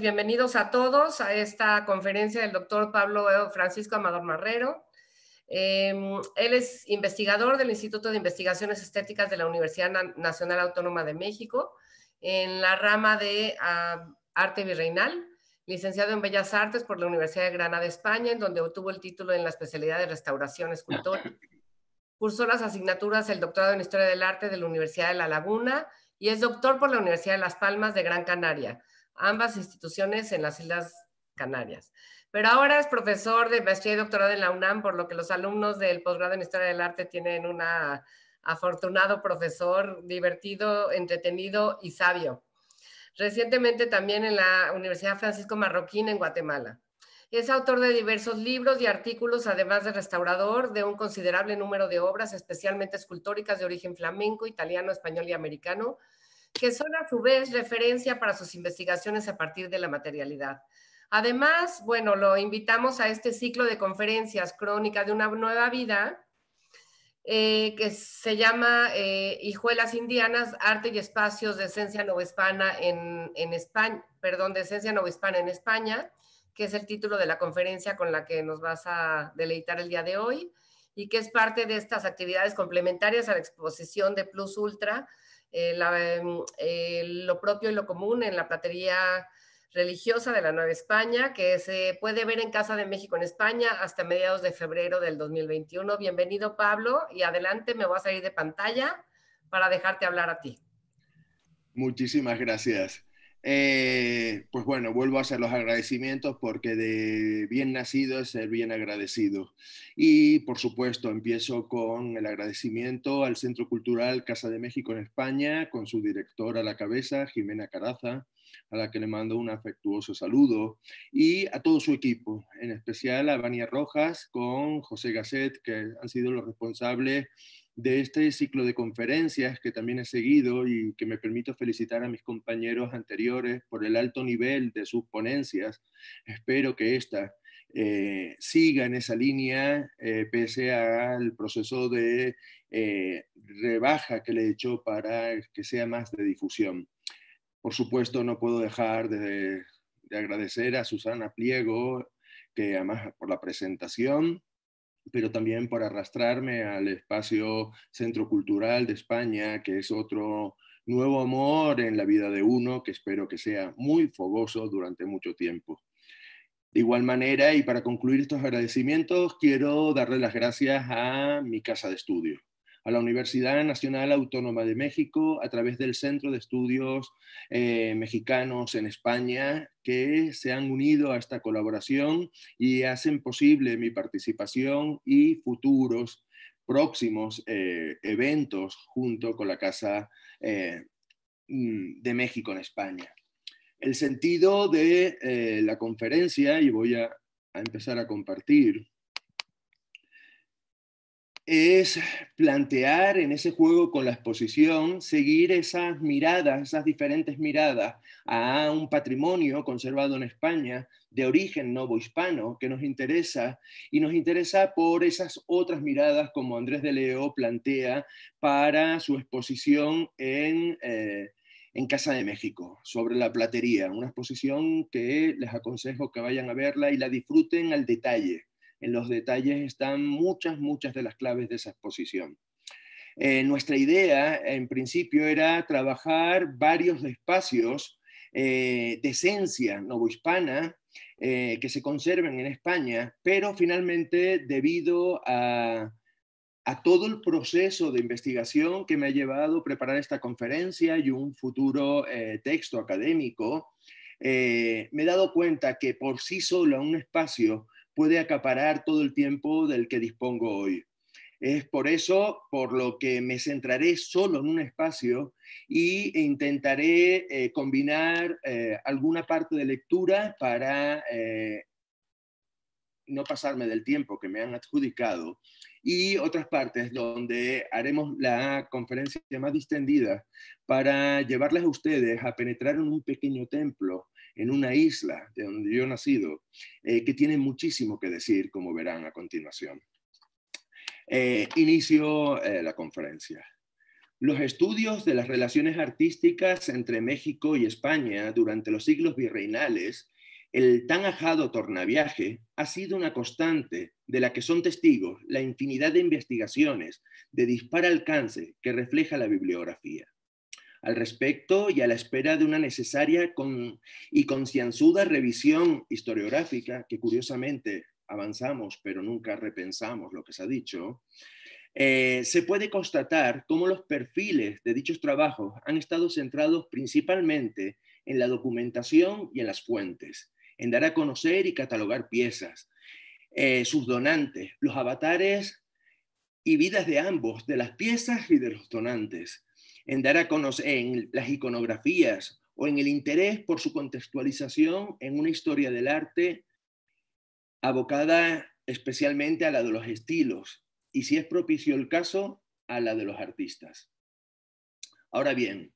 Bienvenidos a todos a esta conferencia del doctor Pablo e. Francisco Amador Marrero. Em, él es investigador del Instituto de Investigaciones Estéticas de la Universidad Nacional Autónoma de México en la rama de arte virreinal, licenciado en Bellas Artes por la Universidad de Granada, España, en donde obtuvo el título en la especialidad de restauración escultora. Cursó las asignaturas del doctorado en Historia del Arte de la Universidad de La Laguna y es doctor por la Universidad de Las Palmas de Gran Canaria ambas instituciones en las Islas Canarias. Pero ahora es profesor de maestría y doctorado en la UNAM, por lo que los alumnos del posgrado en Historia del Arte tienen un afortunado profesor, divertido, entretenido y sabio. Recientemente también en la Universidad Francisco Marroquín en Guatemala. Es autor de diversos libros y artículos, además de restaurador de un considerable número de obras, especialmente escultóricas de origen flamenco, italiano, español y americano, que son a su vez referencia para sus investigaciones a partir de la materialidad. Además, bueno, lo invitamos a este ciclo de conferencias Crónica de una Nueva Vida, eh, que se llama eh, Hijuelas Indianas, Arte y Espacios de Esencia Novohispana en, en España, perdón, de Esencia Novohispana en España, que es el título de la conferencia con la que nos vas a deleitar el día de hoy y que es parte de estas actividades complementarias a la exposición de Plus Ultra, eh, em, eh, lo propio y lo común en la platería religiosa de la Nueva España, que se puede ver en Casa de México en España hasta mediados de febrero del 2021. Bienvenido, Pablo, y adelante me voy a salir de pantalla para dejarte hablar a ti. Muchísimas gracias. Eh, pues bueno, vuelvo a hacer los agradecimientos porque de bien nacido es ser bien agradecido. Y por supuesto, empiezo con el agradecimiento al Centro Cultural Casa de México en España, con su directora a la cabeza, Jimena Caraza, a la que le mando un afectuoso saludo, y a todo su equipo, en especial a Vania Rojas con José Gasset, que han sido los responsables de este ciclo de conferencias que también he seguido y que me permito felicitar a mis compañeros anteriores por el alto nivel de sus ponencias. Espero que esta eh, siga en esa línea, eh, pese al proceso de eh, rebaja que le he hecho para que sea más de difusión. Por supuesto, no puedo dejar de, de agradecer a Susana Pliego, que además por la presentación, pero también por arrastrarme al espacio centro cultural de España, que es otro nuevo amor en la vida de uno, que espero que sea muy fogoso durante mucho tiempo. De igual manera, y para concluir estos agradecimientos, quiero darle las gracias a mi casa de estudio, a la Universidad Nacional Autónoma de México a través del Centro de Estudios eh, Mexicanos en España, que se han unido a esta colaboración y hacen posible mi participación y futuros próximos eh, eventos junto con la Casa eh, mm, de México en España. El sentido de la conferencia, y voy a empezar a compartir, es plantear en ese juego con la exposición, seguir esas miradas, esas diferentes miradas a un patrimonio conservado en España de origen hispano que nos interesa y nos interesa por esas otras miradas como Andrés de Leo plantea para su exposición en... Eh, en Casa de México, sobre la platería, una exposición que les aconsejo que vayan a verla y la disfruten al detalle en los detalles están muchas, muchas de las claves de esa exposición. Eh, nuestra idea, en principio, era trabajar varios espacios eh, de esencia novohispana eh, que se conserven en España, pero finalmente, debido a, a todo el proceso de investigación que me ha llevado a preparar esta conferencia y un futuro texto académico, me he dado cuenta que por sí solo un espacio puede acaparar todo el tiempo del que dispongo hoy. Es por eso por lo que me centraré solo en un espacio e intentaré eh, combinar eh, alguna parte de lectura para eh, no pasarme del tiempo que me han adjudicado y otras partes donde haremos la conferencia más distendida para llevarles a ustedes a penetrar en un pequeño templo en una isla de donde yo he nacido, eh, que tiene muchísimo que decir, como verán a continuación. Eh, inicio eh, la conferencia. Los estudios de las relaciones artísticas entre México y España durante los siglos virreinales, el tan ajado tornaviaje, ha sido una constante de la que son testigos la infinidad de investigaciones de dispar alcance que refleja la bibliografía al respecto y a la espera de una necesaria y concienzuda revisión historiográfica, que curiosamente avanzamos pero nunca repensamos lo que se ha dicho, eh, se puede constatar cómo los perfiles de dichos trabajos han estado centrados principalmente en la documentación y en las fuentes, en dar a conocer y catalogar piezas, eh, sus donantes, los avatares y vidas de ambos, de las piezas y de los donantes, en dar a conocer en las iconografías o en el interés por su contextualización en una historia del arte abocada especialmente a la de los estilos y, si es propicio el caso, a la de los artistas. Ahora bien,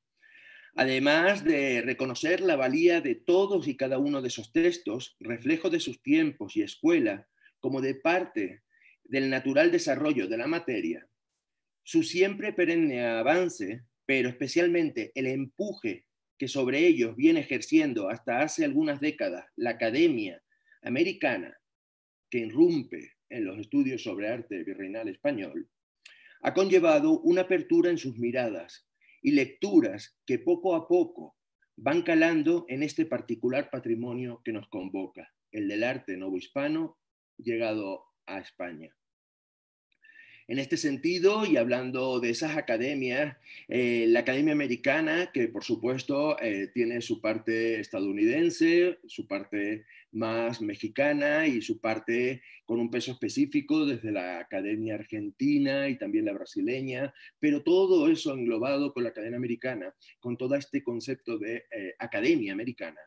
además de reconocer la valía de todos y cada uno de esos textos, reflejo de sus tiempos y escuela, como de parte del natural desarrollo de la materia, su siempre perenne avance pero especialmente el empuje que sobre ellos viene ejerciendo hasta hace algunas décadas la academia americana que irrumpe en los estudios sobre arte virreinal español, ha conllevado una apertura en sus miradas y lecturas que poco a poco van calando en este particular patrimonio que nos convoca, el del arte novohispano llegado a España. En este sentido, y hablando de esas academias, eh, la Academia Americana, que por supuesto eh, tiene su parte estadounidense, su parte más mexicana y su parte con un peso específico desde la Academia Argentina y también la brasileña, pero todo eso englobado con la academia americana, con todo este concepto de eh, Academia Americana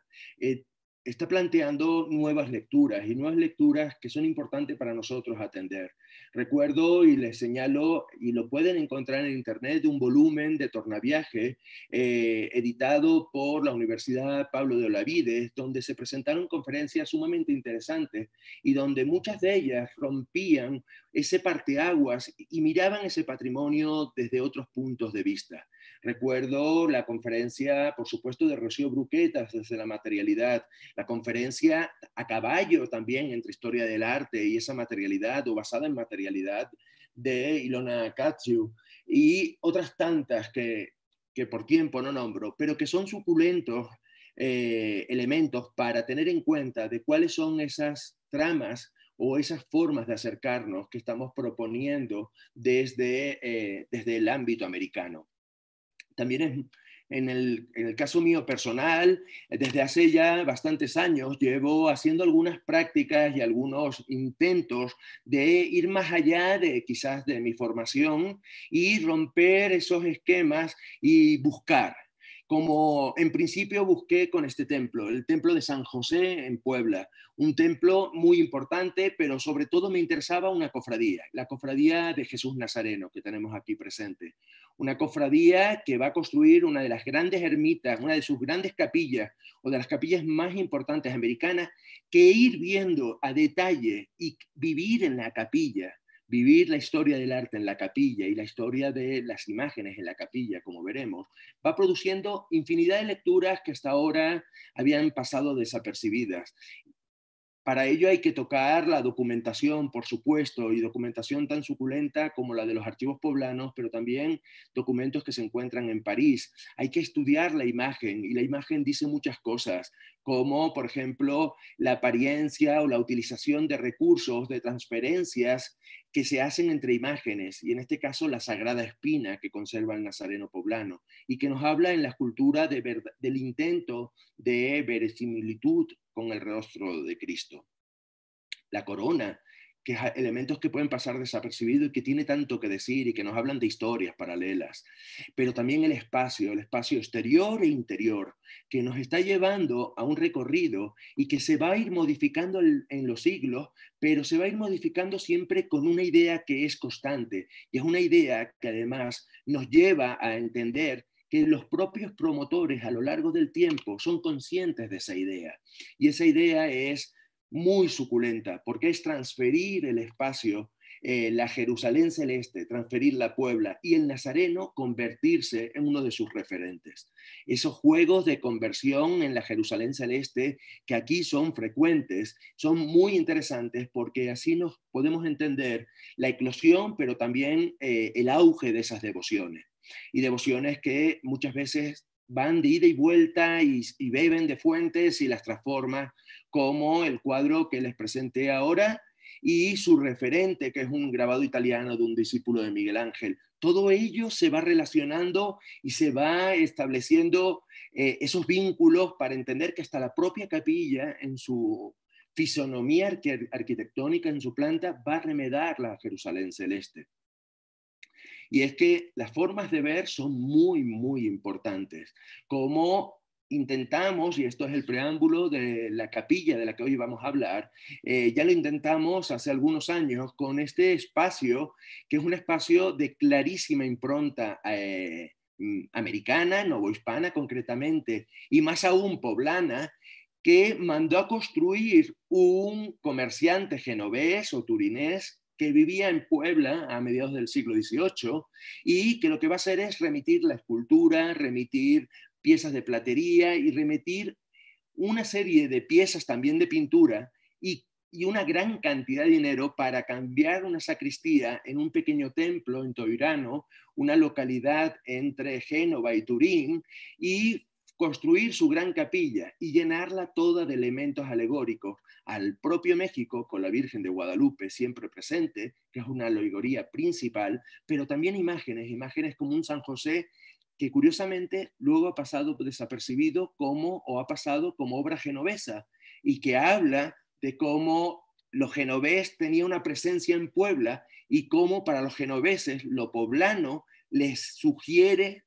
está planteando nuevas lecturas y nuevas lecturas que son importantes para nosotros atender. Recuerdo y les señalo, y lo pueden encontrar en internet, un volumen de tornaviaje eh, editado por la Universidad Pablo de Olavides, donde se presentaron conferencias sumamente interesantes y donde muchas de ellas rompían ese parteaguas y miraban ese patrimonio desde otros puntos de vista. Recuerdo la conferencia, por supuesto, de Rocío Bruquetas desde la materialidad, la conferencia a caballo también entre historia del arte y esa materialidad o basada en materialidad de Ilona Katsu y otras tantas que, por tiempo no nombro, pero que son suculentos eh, elementos para tener en cuenta de cuáles son esas tramas o esas formas de acercarnos que estamos proponiendo desde, eh, desde el ámbito americano. También en el, en el, caso mío personal, desde hace ya bastantes años llevo haciendo algunas prácticas y algunos intentos de ir más allá de quizás de mi formación y romper esos esquemas y buscar como en principio busqué con este templo, el templo de San José en Puebla, un templo muy importante, pero sobre todo me interesaba una cofradía, la cofradía de Jesús Nazareno que tenemos aquí presente, una cofradía que va a construir una de las grandes ermitas, una de sus grandes capillas o de las capillas más importantes americanas, que ir viendo a detalle y vivir en la capilla vivir la historia del arte en la capilla y la historia de las imágenes en la capilla, como veremos, va produciendo infinidad de lecturas que hasta ahora habían pasado desapercibidas. Para ello hay que tocar la documentación, por supuesto, y documentación tan suculenta como la de los archivos poblanos, pero también documentos que se encuentran en París. Hay que estudiar la imagen y la imagen dice muchas cosas, como por ejemplo la apariencia o la utilización de recursos, de transferencias que se hacen entre imágenes, y en este caso la sagrada espina que conserva el nazareno poblano, y que nos habla en la escultura del intento de verosimilitud con el rostro de Cristo. La corona que elementos que pueden pasar desapercibidos y que tiene tanto que decir y que nos hablan de historias paralelas, pero también el espacio, el espacio exterior e interior, que nos está llevando a un recorrido y que se va a ir modificando en los siglos, pero se va a ir modificando siempre con una idea que es constante y es una idea que además nos lleva a entender que los propios promotores a lo largo del tiempo son conscientes de esa idea. Y esa idea es muy suculenta, porque es transferir el espacio, eh, la Jerusalén celeste, transferir la Puebla y el Nazareno convertirse en uno de sus referentes. Esos juegos de conversión en la Jerusalén celeste, que aquí son frecuentes, son muy interesantes porque así nos podemos entender la eclosión, pero también eh, el auge de esas devociones. Y devociones que muchas veces van de ida y vuelta y, beben de fuentes y las transforma, como el cuadro que les presenté ahora y su referente, que es un grabado italiano de un discípulo de Miguel Ángel. Todo ello se va relacionando y se va estableciendo eh, esos vínculos para entender que hasta la propia capilla en su fisonomía arquitectónica, en su planta, va a remedar la Jerusalén celeste y es que las formas de ver son muy, muy importantes. Como intentamos, y esto es el preámbulo de la capilla de la que hoy vamos a hablar, eh, ya lo intentamos hace algunos años con este espacio, que es un espacio de clarísima impronta. Eh, mm, americana, novohispana concretamente, y más aún poblana, que mandó a construir un comerciante genovés o turinés que vivía en Puebla a mediados del siglo XVIII y que lo que va a hacer es remitir la escultura, remitir piezas de platería y remitir una serie de piezas también de pintura y, y una gran cantidad de dinero para cambiar una sacristía en un pequeño templo en Toirano, una localidad entre Génova y Turín, y construir su gran capilla y llenarla toda de elementos alegóricos al propio México con la Virgen de Guadalupe siempre presente, que es una alegoría principal, pero también imágenes, imágenes como un San José que curiosamente luego ha pasado desapercibido como o ha pasado como obra genovesa y que habla de cómo los genovés tenía una presencia en Puebla y cómo para los genoveses lo poblano les sugiere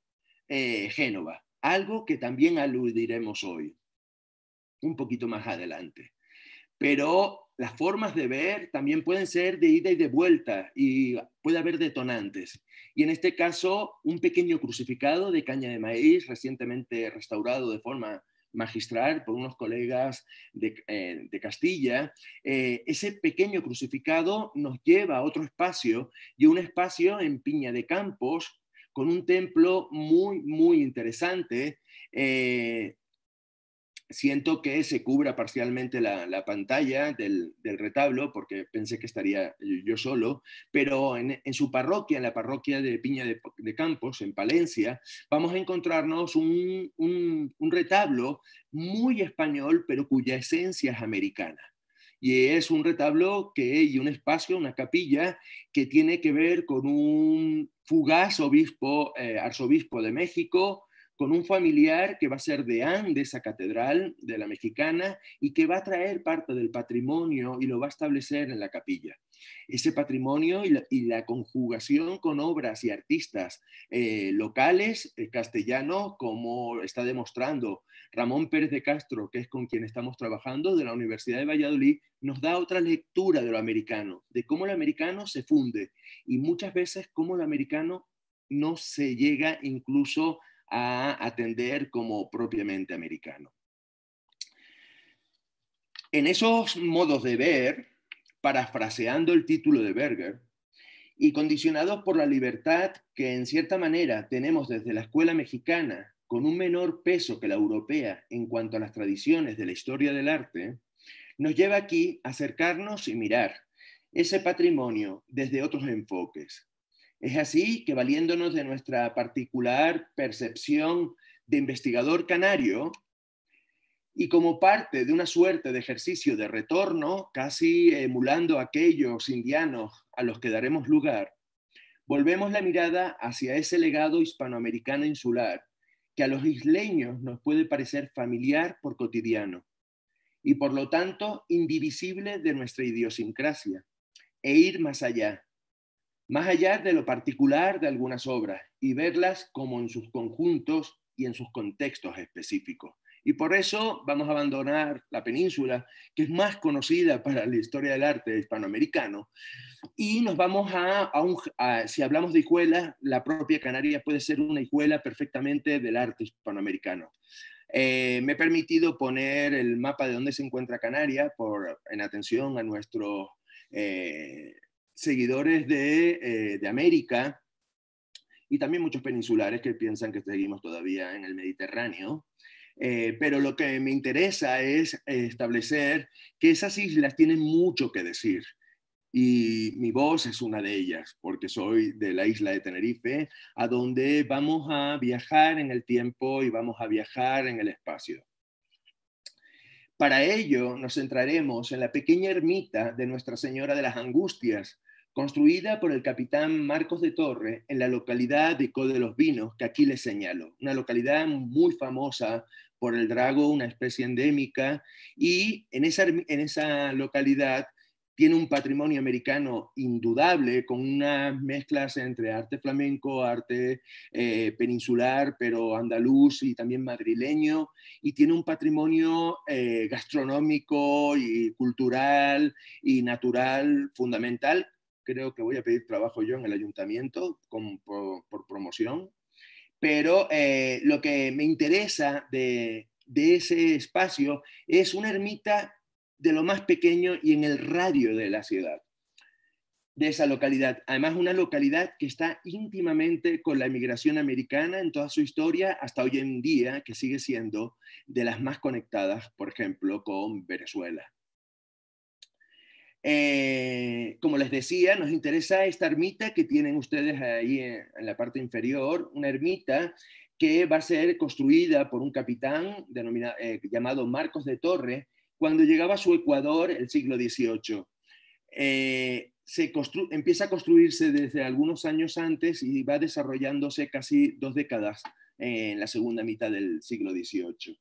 eh, Génova algo que también aludiremos hoy, un poquito más adelante. Pero las formas de ver también pueden ser de ida y de vuelta y puede haber detonantes. Y en este caso, un pequeño crucificado de caña de maíz recientemente restaurado de forma magistral por unos colegas de, eh, Castilla, eh, ese pequeño crucificado nos lleva a otro espacio y un espacio en Piña de Campos con un templo muy, muy interesante. Eh, siento que se cubra parcialmente la, pantalla del, retablo, porque pensé que estaría yo solo, pero en, su parroquia, en la parroquia de Piña de, Campos, en Palencia, vamos a encontrarnos un retablo muy español, pero cuya esencia es americana y es un retablo que, y un espacio, una capilla, que tiene que ver con un fugaz obispo, eh, arzobispo de México, con un familiar que va a ser deán de esa catedral de la mexicana y que va a traer parte del patrimonio y lo va a establecer en la capilla. Ese patrimonio y la, conjugación con obras y artistas eh, locales, eh, castellano, como está demostrando Ramón Pérez de Castro, que es con quien estamos trabajando de la Universidad de Valladolid, nos da otra lectura de lo americano, de cómo el americano se funde y muchas veces cómo el americano no se llega incluso a atender como propiamente americano. En esos modos de ver, parafraseando el título de Berger, y condicionados por la libertad que en cierta manera tenemos desde la escuela mexicana con un menor peso que la europea en cuanto a las tradiciones de la historia del arte, nos lleva aquí a acercarnos y mirar ese patrimonio desde otros enfoques. Es así que valiéndonos de nuestra particular percepción de investigador canario y como parte de una suerte de ejercicio de retorno, casi emulando a aquellos indianos a los que daremos lugar, volvemos la mirada hacia ese legado hispanoamericano insular que a los isleños nos puede parecer familiar por cotidiano y por lo tanto indivisible de nuestra idiosincrasia, e ir más allá, más allá de lo particular de algunas obras y verlas como en sus conjuntos y en sus contextos específicos. Y por eso vamos a abandonar la península, que es más conocida para la historia del arte hispanoamericano, y nos vamos a, si hablamos de escuela, la propia Canarias puede ser una hijuela perfectamente del arte hispanoamericano. Eh, me he permitido poner el mapa de dónde se encuentra Canarias por, en atención a nuestros eh, seguidores de, eh, de América y también muchos peninsulares que piensan que seguimos todavía en el Mediterráneo. Eh, pero lo que me interesa es establecer que esas islas tienen mucho que decir. Y mi voz es una de ellas, porque soy de la isla de Tenerife, a donde vamos a viajar en el tiempo y vamos a viajar en el espacio. Para ello nos centraremos en la pequeña ermita de Nuestra Señora de las Angustias, construida por el capitán Marcos de Torre en la localidad de Co de los Vinos, que aquí les señalo, una localidad muy famosa por el drago, una especie endémica, y en esa, erm, en esa localidad tiene un patrimonio americano indudable, con unas mezclas entre arte flamenco, arte eh, peninsular, pero andaluz y también madrileño, y tiene un patrimonio eh, gastronómico y cultural y natural fundamental creo que voy a pedir trabajo yo en el ayuntamiento por, promoción, pero eh, lo que me interesa de, de ese espacio es una ermita de lo más pequeño y en el radio de la ciudad, de esa localidad. Además, una localidad que está íntimamente con la inmigración americana en toda su historia hasta hoy en día, que sigue siendo de las más conectadas, por ejemplo, con Venezuela. Eh, como les decía, nos interesa esta ermita que tienen ustedes ahí en, la parte inferior, una ermita que va a ser construida por un capitán eh, llamado Marcos de Torre cuando llegaba a su Ecuador el siglo XVIII. Eh, se empieza a construirse desde algunos años antes y va desarrollándose casi dos décadas en la segunda mitad del siglo XVIII.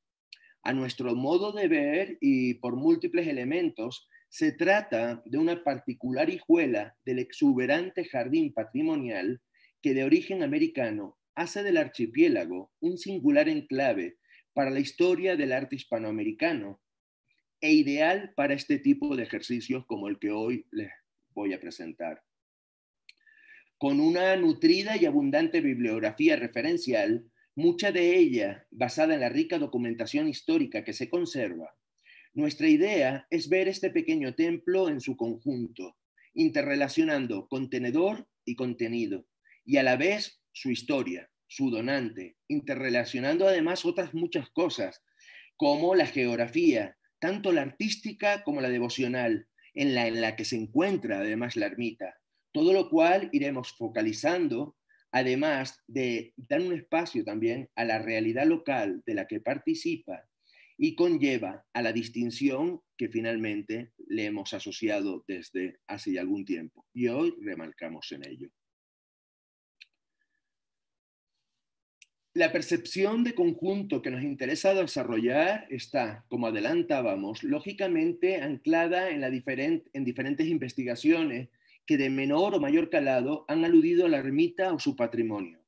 A nuestro modo de ver y por múltiples elementos, se trata de una particular hijuela del exuberante jardín patrimonial que de origen americano hace del archipiélago un singular enclave para la historia del arte hispanoamericano e ideal para este tipo de ejercicios como el que hoy les voy a presentar. Con una nutrida y abundante bibliografía referencial, mucha de ella basada en la rica documentación histórica que se conserva, nuestra idea es ver este pequeño templo en su conjunto, interrelacionando contenedor y contenido, y a la vez su historia, su donante, interrelacionando además otras muchas cosas, como la geografía, tanto la artística como la devocional, en la, en la que se encuentra además la ermita, todo lo cual iremos focalizando, además de dar un espacio también a la realidad local de la que participa y conlleva a la distinción que finalmente le hemos asociado desde hace ya algún tiempo y hoy remarcamos en ello. La percepción de conjunto que nos interesa desarrollar está, como adelantábamos, lógicamente anclada en diferentes investigaciones que de menor o mayor calado han aludido a la ermita o su patrimonio.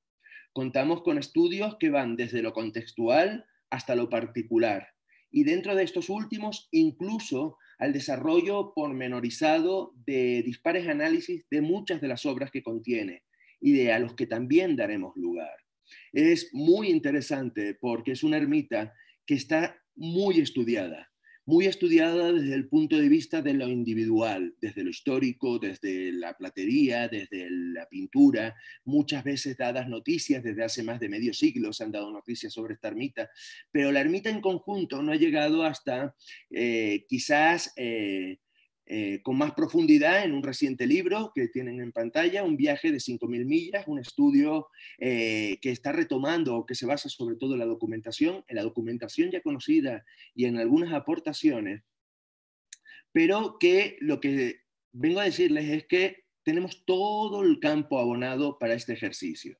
Contamos con estudios que van desde lo contextual hasta lo particular, y dentro de estos últimos incluso al desarrollo pormenorizado de dispares análisis de muchas de las obras que contiene y de a los que también daremos lugar. Es muy interesante porque es una ermita que está muy estudiada muy estudiada desde el punto de vista de lo individual, desde lo histórico, desde la platería, desde la pintura, muchas veces dadas noticias, desde hace más de medio siglo se han dado noticias sobre esta ermita, pero la ermita en conjunto no ha llegado hasta eh, quizás eh, eh, con más profundidad en un reciente libro que tienen en pantalla, Un viaje de 5.000 millas, un estudio eh, que está retomando, que se basa sobre todo en la documentación, en la documentación ya conocida y en algunas aportaciones, pero que lo que vengo a decirles es que tenemos todo el campo abonado para este ejercicio.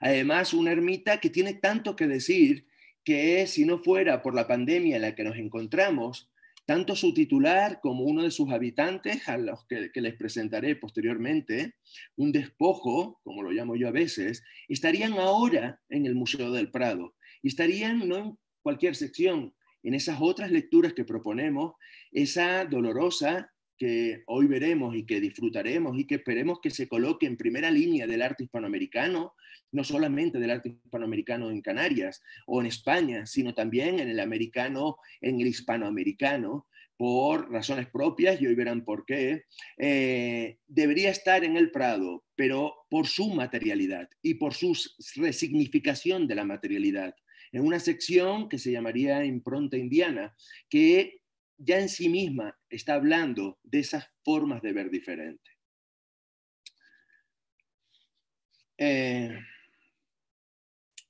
Además, una ermita que tiene tanto que decir que si no fuera por la pandemia en la que nos encontramos, tanto su titular como uno de sus habitantes, a los que, les presentaré posteriormente, un despojo, como lo llamo yo a veces, estarían ahora en el Museo del Prado y estarían no en cualquier sección, en esas otras lecturas que proponemos, esa dolorosa que hoy veremos y que disfrutaremos y que esperemos que se coloque en primera línea del arte hispanoamericano, no solamente del arte hispanoamericano en Canarias o en España, sino también en el americano, en el hispanoamericano, por razones propias, y hoy verán por qué, eh, debería estar en el Prado, pero por su materialidad y por su resignificación de la materialidad en una sección que se llamaría Impronta Indiana, que ya en sí misma está hablando de esas formas de ver diferente. Eh,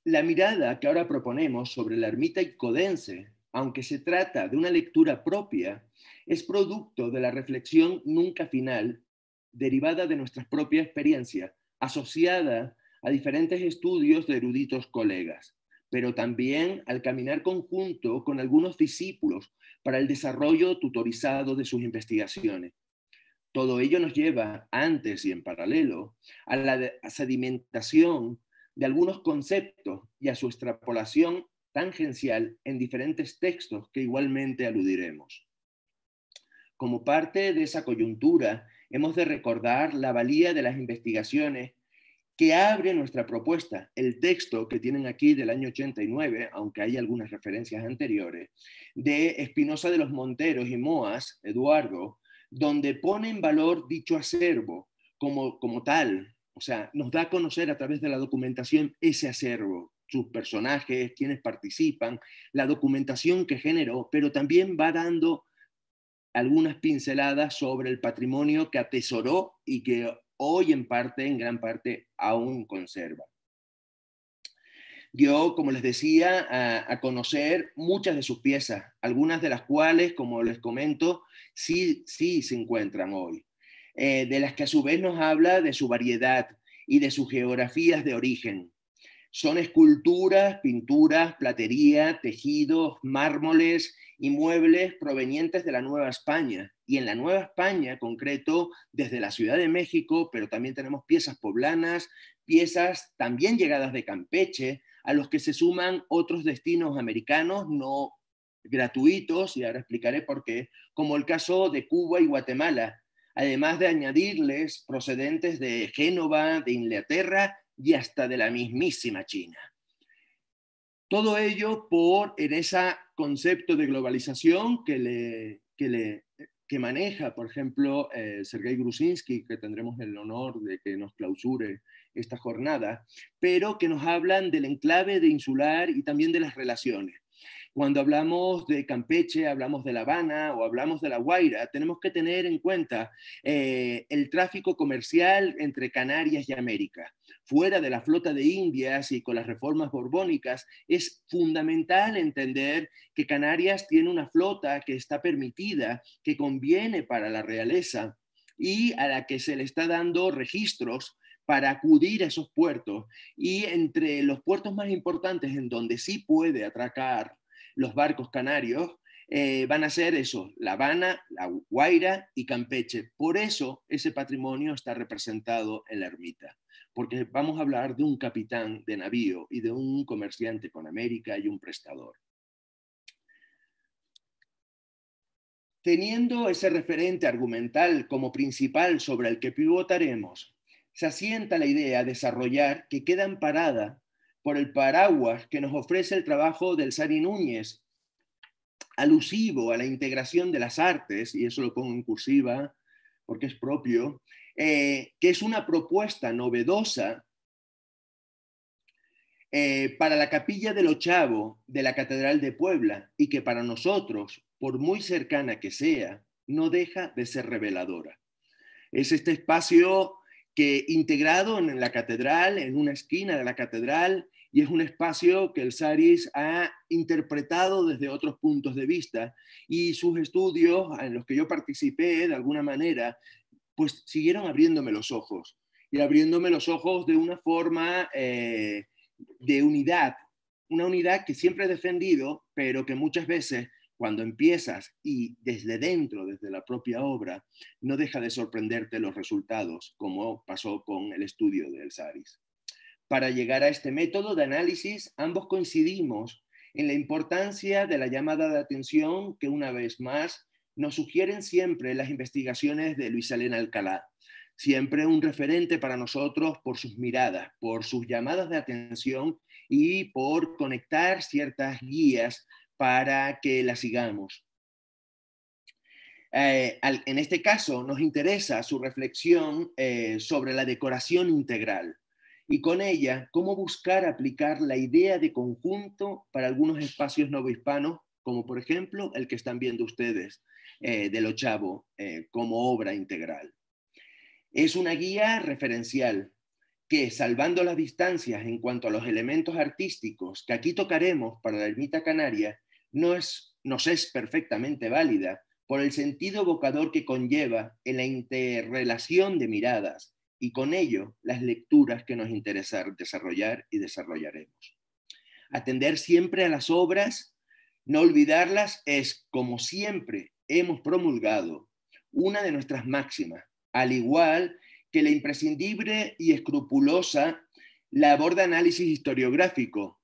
la mirada que ahora proponemos sobre la ermita icodense, aunque se trata de una lectura propia, es producto de la reflexión nunca final, derivada de nuestra propia experiencia, asociada a diferentes estudios de eruditos colegas pero también al caminar conjunto con algunos discípulos para el desarrollo tutorizado de sus investigaciones. Todo ello nos lleva, antes y en paralelo, a la sedimentación de algunos conceptos y a su extrapolación tangencial en diferentes textos que igualmente aludiremos. Como parte de esa coyuntura, hemos de recordar la valía de las investigaciones que abre nuestra propuesta, el texto que tienen aquí del año 89, aunque hay algunas referencias anteriores, de Espinosa de los Monteros y Moas, Eduardo, donde pone en valor dicho acervo como, como tal, o sea, nos da a conocer a través de la documentación ese acervo, sus personajes, quienes participan, la documentación que generó, pero también va dando algunas pinceladas sobre el patrimonio que atesoró y que hoy en parte, en gran parte, aún conserva. Dio, como les decía, a, conocer muchas de sus piezas, algunas de las cuales, como les comento, sí, sí se encuentran hoy, eh, de las que a su vez nos habla de su variedad y de sus geografías de origen. Son esculturas, pinturas, platería, tejidos, mármoles inmuebles provenientes de la Nueva España. Y en la Nueva España, concreto, desde la Ciudad de México, pero también tenemos piezas poblanas, piezas también llegadas de Campeche, a los que se suman otros destinos americanos no gratuitos, y ahora explicaré por qué, como el caso de Cuba y Guatemala, además de añadirles procedentes de Génova, de Inglaterra y hasta de la mismísima China. Todo ello por en esa concepto de globalización que, maneja, por ejemplo, eh, Sergei Grusinski, que tendremos el honor de que nos clausure esta jornada, pero que nos hablan del enclave de insular y también de las relaciones. Cuando hablamos de Campeche, hablamos de La Habana o hablamos de La Guaira, tenemos que tener en cuenta eh, el tráfico comercial entre Canarias y América. Fuera de la flota de Indias y con las reformas borbónicas, es fundamental entender que Canarias tiene una flota que está permitida, que conviene para la realeza y a la que se le está dando registros para acudir a esos puertos. Y entre los puertos más importantes en donde sí puede atracar los barcos canarios, eh, van a ser eso, La Habana, La Guaira y Campeche. Por eso ese patrimonio está representado en la ermita, porque vamos a hablar de un capitán de navío y de un comerciante con América y un prestador. Teniendo ese referente argumental como principal sobre el que pivotaremos, se asienta la idea de desarrollar que queda amparada por el paraguas que nos ofrece el trabajo del Sari Núñez, alusivo a la integración de las artes, y eso lo pongo en cursiva porque es propio, eh, que es una propuesta novedosa eh, para la capilla del Ochavo de la Catedral de Puebla y que para nosotros, por muy cercana que sea, no deja de ser reveladora. Es este espacio que integrado en la catedral, en una esquina de la catedral, y es un espacio que el Saris ha interpretado desde otros puntos de vista y sus estudios en los que yo participé de alguna manera, pues siguieron abriéndome los ojos y abriéndome los ojos de una forma eh, de unidad, una unidad que siempre he defendido, pero que muchas veces cuando empiezas y desde dentro, desde la propia obra, no deja de sorprenderte los resultados, como pasó con el estudio del Saris. Para llegar a este método de análisis, ambos coincidimos en la importancia de la llamada de atención que una vez más nos sugieren siempre las investigaciones de Luis Elena Alcalá, siempre un referente para nosotros por sus miradas, por sus llamadas de atención y por conectar ciertas guías para que las sigamos. Eh, en este caso, nos interesa su reflexión eh, sobre la decoración integral, y con ella cómo buscar aplicar la idea de conjunto para algunos espacios novohispanos, como por ejemplo el que están viendo ustedes eh, del Ochavo eh, como obra integral. Es una guía referencial que, salvando las distancias en cuanto a los elementos artísticos que aquí tocaremos para la ermita canaria, nos es perfectamente válida por el sentido evocador que conlleva en la interrelación de miradas, y con ello las lecturas que nos interesa desarrollar y desarrollaremos. Atender siempre a las obras, no olvidarlas, es, como siempre hemos promulgado, una de nuestras máximas, al igual que la imprescindible y escrupulosa labor de análisis historiográfico.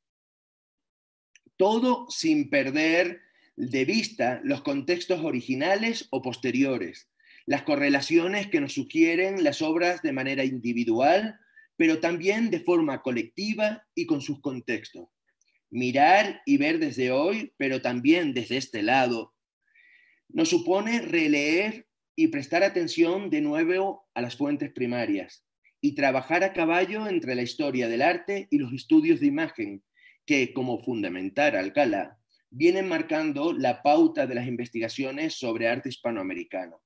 Todo sin perder de vista los contextos originales o posteriores, las correlaciones que nos sugieren las obras de manera individual, pero también de forma colectiva y con sus contextos. Mirar y ver desde hoy, pero también desde este lado, nos supone releer y prestar atención de nuevo a las fuentes primarias y trabajar a caballo entre la historia del arte y los estudios de imagen, que, como fundamental Alcalá, vienen marcando la pauta de las investigaciones sobre arte hispanoamericano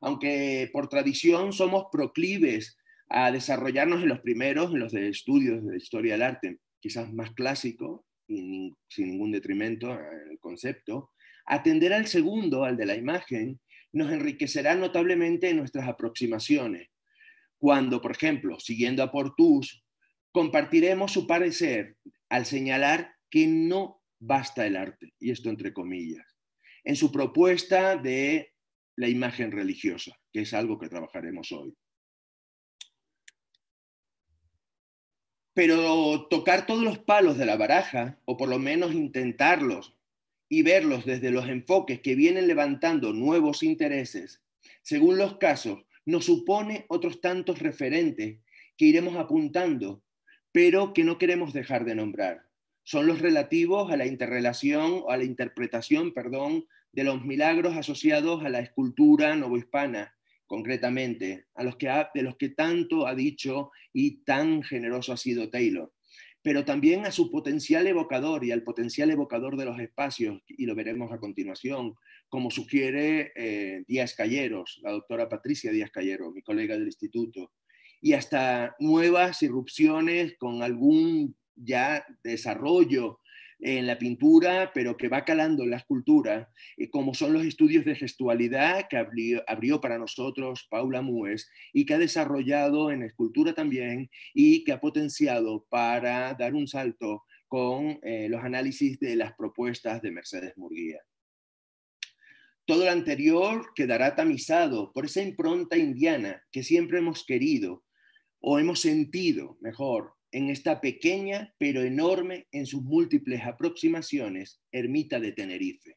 aunque por tradición somos proclives a desarrollarnos en los primeros, en los de estudios de historia del arte, quizás más clásico y sin ningún detrimento al concepto, atender al segundo, al de la imagen, nos enriquecerá notablemente nuestras aproximaciones. Cuando, por ejemplo, siguiendo a Portus, compartiremos su parecer al señalar que no basta el arte, y esto entre comillas, en su propuesta de la imagen religiosa, que es algo que trabajaremos hoy. Pero tocar todos los palos de la baraja, o por lo menos intentarlos, y verlos desde los enfoques que vienen levantando nuevos intereses, según los casos, nos supone otros tantos referentes que iremos apuntando, pero que no queremos dejar de nombrar son los relativos a la interrelación, o a la interpretación, perdón, de los milagros asociados a la escultura novohispana, concretamente, a los que de los que tanto ha dicho y tan generoso ha sido Taylor pero también a su potencial evocador y al potencial evocador de los espacios, y lo veremos a continuación, como sugiere eh, Díaz Calleros, la doctora Patricia Díaz Calleros, mi colega del instituto, y hasta nuevas irrupciones con algún ya desarrollo en la pintura, pero que va calando en la escultura, eh, como son los estudios de gestualidad que abrió, para nosotros Paula Mues y que ha desarrollado en escultura también y que ha potenciado para dar un salto con eh, los análisis de las propuestas de Mercedes Murguía. Todo lo anterior quedará tamizado por esa impronta indiana que siempre hemos querido o hemos sentido mejor en esta pequeña pero enorme en sus múltiples aproximaciones ermita de Tenerife.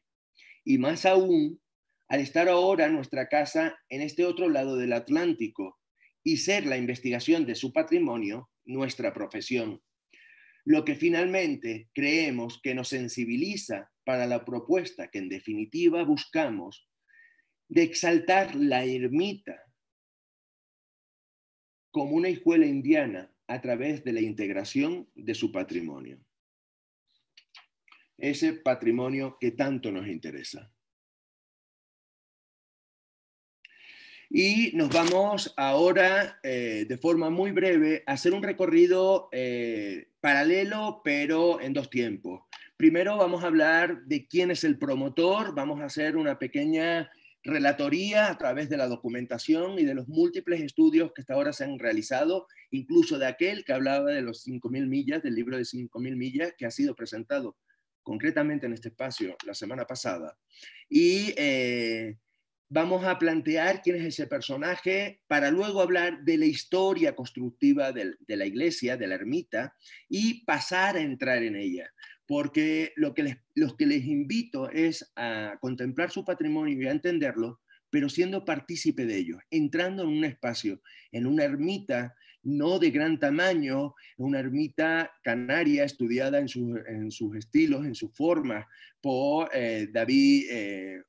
Y más aún, al estar ahora nuestra casa en este otro lado del Atlántico y ser la investigación de su patrimonio nuestra profesión. Lo que finalmente creemos que nos sensibiliza para la propuesta que en definitiva buscamos de exaltar la ermita como una escuela indiana a través de la integración de su patrimonio. Ese patrimonio que tanto nos interesa. Y nos vamos ahora, eh, de forma muy breve, a hacer un recorrido eh, paralelo, pero en dos tiempos. Primero vamos a hablar de quién es el promotor, vamos a hacer una pequeña relatoría a través de la documentación y de los múltiples estudios que hasta ahora se han realizado, incluso de aquel que hablaba de los 5.000 millas, del libro de 5.000 millas, que ha sido presentado concretamente en este espacio la semana pasada. Y eh, vamos a plantear quién es ese personaje para luego hablar de la historia constructiva de la iglesia, de la ermita, y pasar a entrar en ella porque lo que les, los que les invito es a contemplar su patrimonio y a entenderlo, pero siendo partícipe de ellos, entrando en un espacio, en una ermita no de gran tamaño, una ermita canaria estudiada en, sus estilos, en sus formas, por eh, David, eh,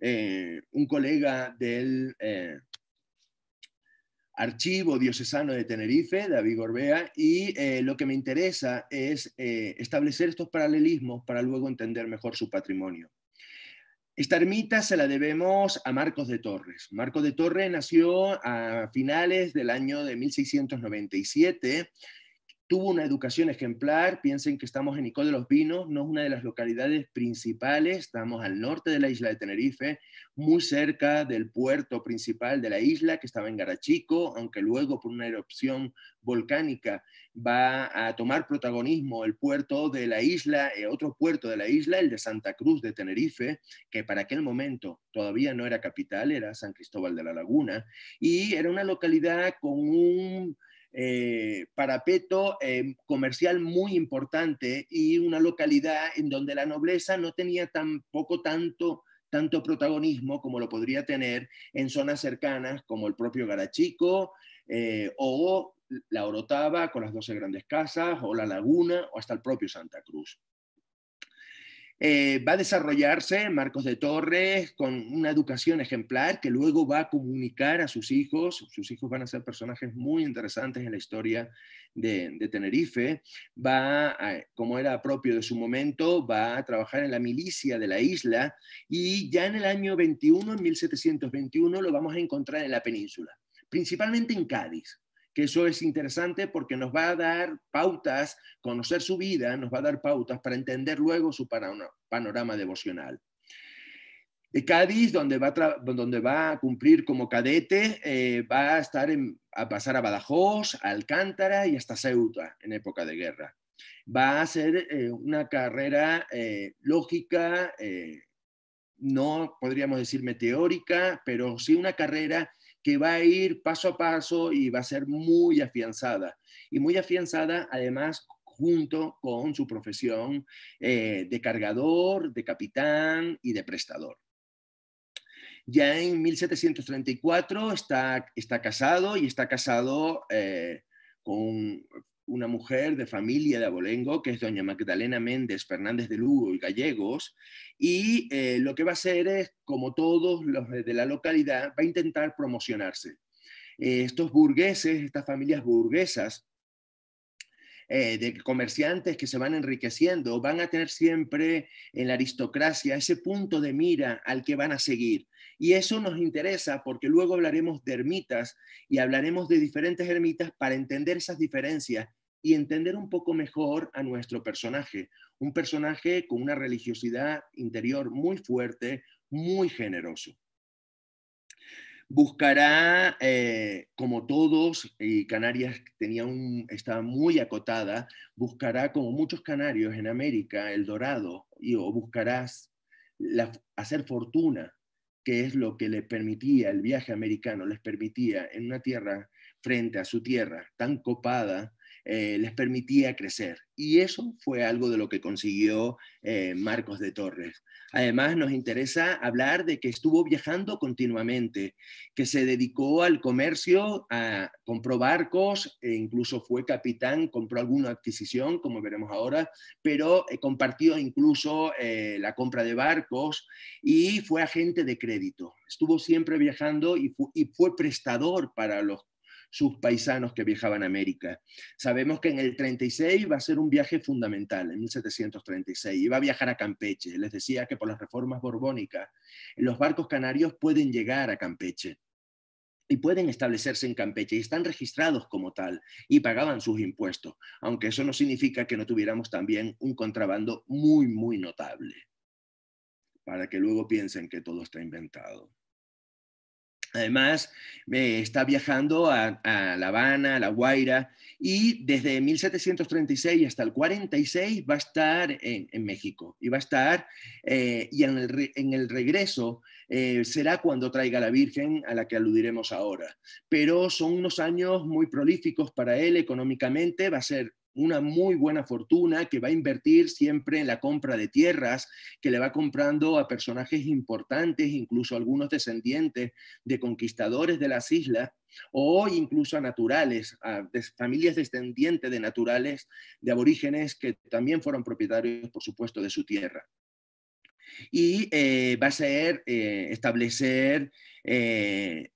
eh, un colega del Archivo Diocesano de Tenerife, David Gorbea, y eh, lo que me interesa es eh, establecer estos paralelismos para luego entender mejor su patrimonio. Esta ermita se la debemos a Marcos de Torres. Marcos de Torres nació a finales del año de 1697 tuvo una educación ejemplar. Piensen que estamos en Nicol de los Vinos, no es una de las localidades principales, estamos al norte de la isla de Tenerife, muy cerca del puerto principal de la isla, que estaba en Garachico, aunque luego por una erupción volcánica va a tomar protagonismo el puerto de la isla, eh, otro puerto de la isla, el de Santa Cruz de Tenerife, que para aquel momento todavía no era capital, era San Cristóbal de la Laguna, y era una localidad con un eh, parapeto eh, comercial muy importante y una localidad en donde la nobleza no tenía tampoco tanto tanto protagonismo como lo podría tener en zonas cercanas como el propio Garachico eh, o la Orotava con las 12 grandes casas o la Laguna o hasta el propio Santa Cruz. Eh, va a desarrollarse Marcos de Torres con una educación ejemplar que luego va a comunicar a sus hijos. Sus hijos van a ser personajes muy interesantes en la historia de, Tenerife. Va, como era propio de su momento, va a trabajar en la milicia de la isla y ya en el año 21, en 1721, lo vamos a encontrar en la península, principalmente en Cádiz que eso es interesante porque nos va a dar pautas, conocer su vida nos va a dar pautas para entender luego su panorama devocional. De eh, Cádiz, donde va, a donde va a cumplir como cadete, eh, va a, estar a pasar a Badajoz, a Alcántara y hasta Ceuta en época de guerra. Va a ser eh, una carrera lógica, no podríamos decir meteórica, pero sí una carrera que va a ir paso a paso y va a ser muy afianzada. Y muy afianzada además junto con su profesión eh, de cargador, de capitán y de prestador. Ya en 1734 está, casado y está casado eh, con, una mujer de familia de abolengo, que es doña Magdalena Méndez Fernández de Lugo y Gallegos, y eh, lo que va a hacer es, como todos los de la localidad, va a intentar promocionarse. Eh, estos burgueses, estas familias burguesas, eh, de comerciantes que se van enriqueciendo, van a tener siempre en la aristocracia ese punto de mira al que van a seguir. Y eso nos interesa porque luego hablaremos de ermitas y hablaremos de diferentes ermitas para entender esas diferencias y entender un poco mejor a nuestro personaje, un personaje con una religiosidad interior muy fuerte, muy generoso. Buscará, eh, como todos, y Canarias tenía un, estaba muy acotada, buscará, como muchos canarios en América, el dorado, y, o buscarás hacer fortuna, que es lo que le permitía, el viaje americano les permitía en una tierra frente a su tierra tan copada, eh, les permitía crecer. Y eso fue algo de lo que consiguió eh, Marcos de Torres. Además, nos interesa hablar de que estuvo viajando continuamente, que se dedicó al comercio, compró barcos, e incluso fue capitán, compró alguna adquisición, como veremos ahora, pero eh, compartió incluso la compra de barcos y fue agente de crédito. Estuvo siempre viajando y, y fue prestador para los sus paisanos que viajaban a América. Sabemos que en el 36 va a ser un viaje fundamental, en 1736, iba a viajar a Campeche. Les decía que por las reformas borbónicas, los barcos canarios pueden llegar a Campeche y pueden establecerse en Campeche y están registrados como tal y pagaban sus impuestos, aunque eso no significa que no tuviéramos también un contrabando muy, muy notable, para que luego piensen que todo está inventado. Además, eh, está viajando a, La Habana, a La Guaira, y desde 1736 hasta el 46 va a estar en, México. Y va a estar, eh, y en el, regreso eh, será cuando traiga la Virgen, a la que aludiremos ahora. Pero son unos años muy prolíficos para él económicamente, va a ser una muy buena fortuna, que va a invertir siempre en la compra de tierras, que le va comprando a personajes importantes, incluso algunos descendientes de conquistadores de las islas, o incluso a naturales, a familias descendientes de naturales, de aborígenes que también fueron propietarios, por supuesto, de su tierra. Y eh, va a ser eh, establecer eh,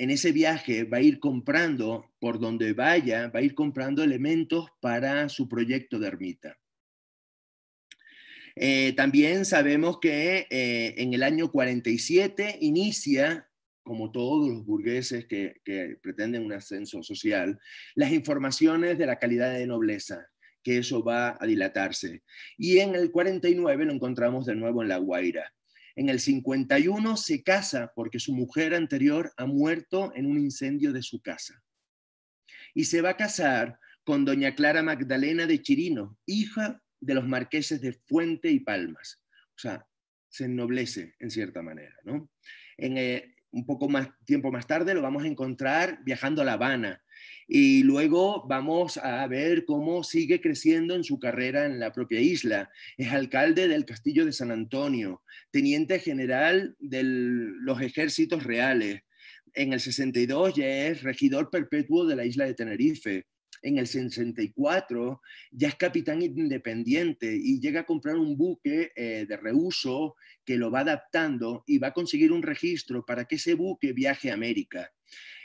en ese viaje va a ir comprando, por donde vaya, va a ir comprando elementos para su proyecto de ermita. Eh, también sabemos que eh, en el año 47 inicia, como todos los burgueses que pretenden un ascenso social, las informaciones de la calidad de nobleza, que eso va a dilatarse. Y en el 49 lo encontramos de nuevo en La Guaira. En el 51 se casa porque su mujer anterior ha muerto en un incendio de su casa. Y se va a casar con doña Clara Magdalena de Chirino, hija de los marqueses de Fuente y Palmas. O sea, se ennoblece en cierta manera. En, eh, un poco más tiempo más tarde lo vamos a encontrar viajando a La Habana, y luego vamos a ver cómo sigue creciendo en su carrera en la propia isla. Es alcalde del Castillo de San Antonio, teniente general de los ejércitos reales. En el 62 ya es regidor perpetuo de la isla de Tenerife en el 64 ya es capitán independiente y llega a comprar un buque eh, de reuso que lo va adaptando y va a conseguir un registro para que ese buque viaje a América.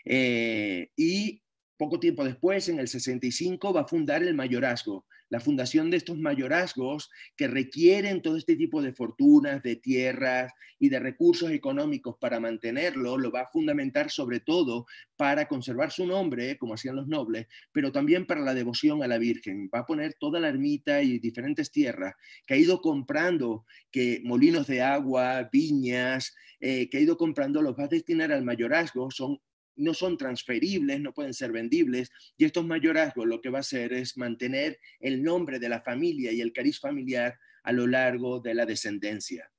Eh, y poco tiempo después, en el 65, va a fundar el mayorazgo, la fundación de estos mayorazgos que requieren todo este tipo de fortunas, de tierras y de recursos económicos para mantenerlo, lo va a fundamentar sobre todo para conservar su nombre, como hacían los nobles, pero también para la devoción a la Virgen. Va a poner toda la ermita y diferentes tierras que ha ido comprando, que molinos de agua, viñas, eh, que ha ido comprando, los va a destinar al mayorazgo, son no son transferibles, no pueden ser vendibles, y estos mayorazgos lo que va a hacer es mantener el nombre de la familia y el cariz familiar a lo largo de la descendencia.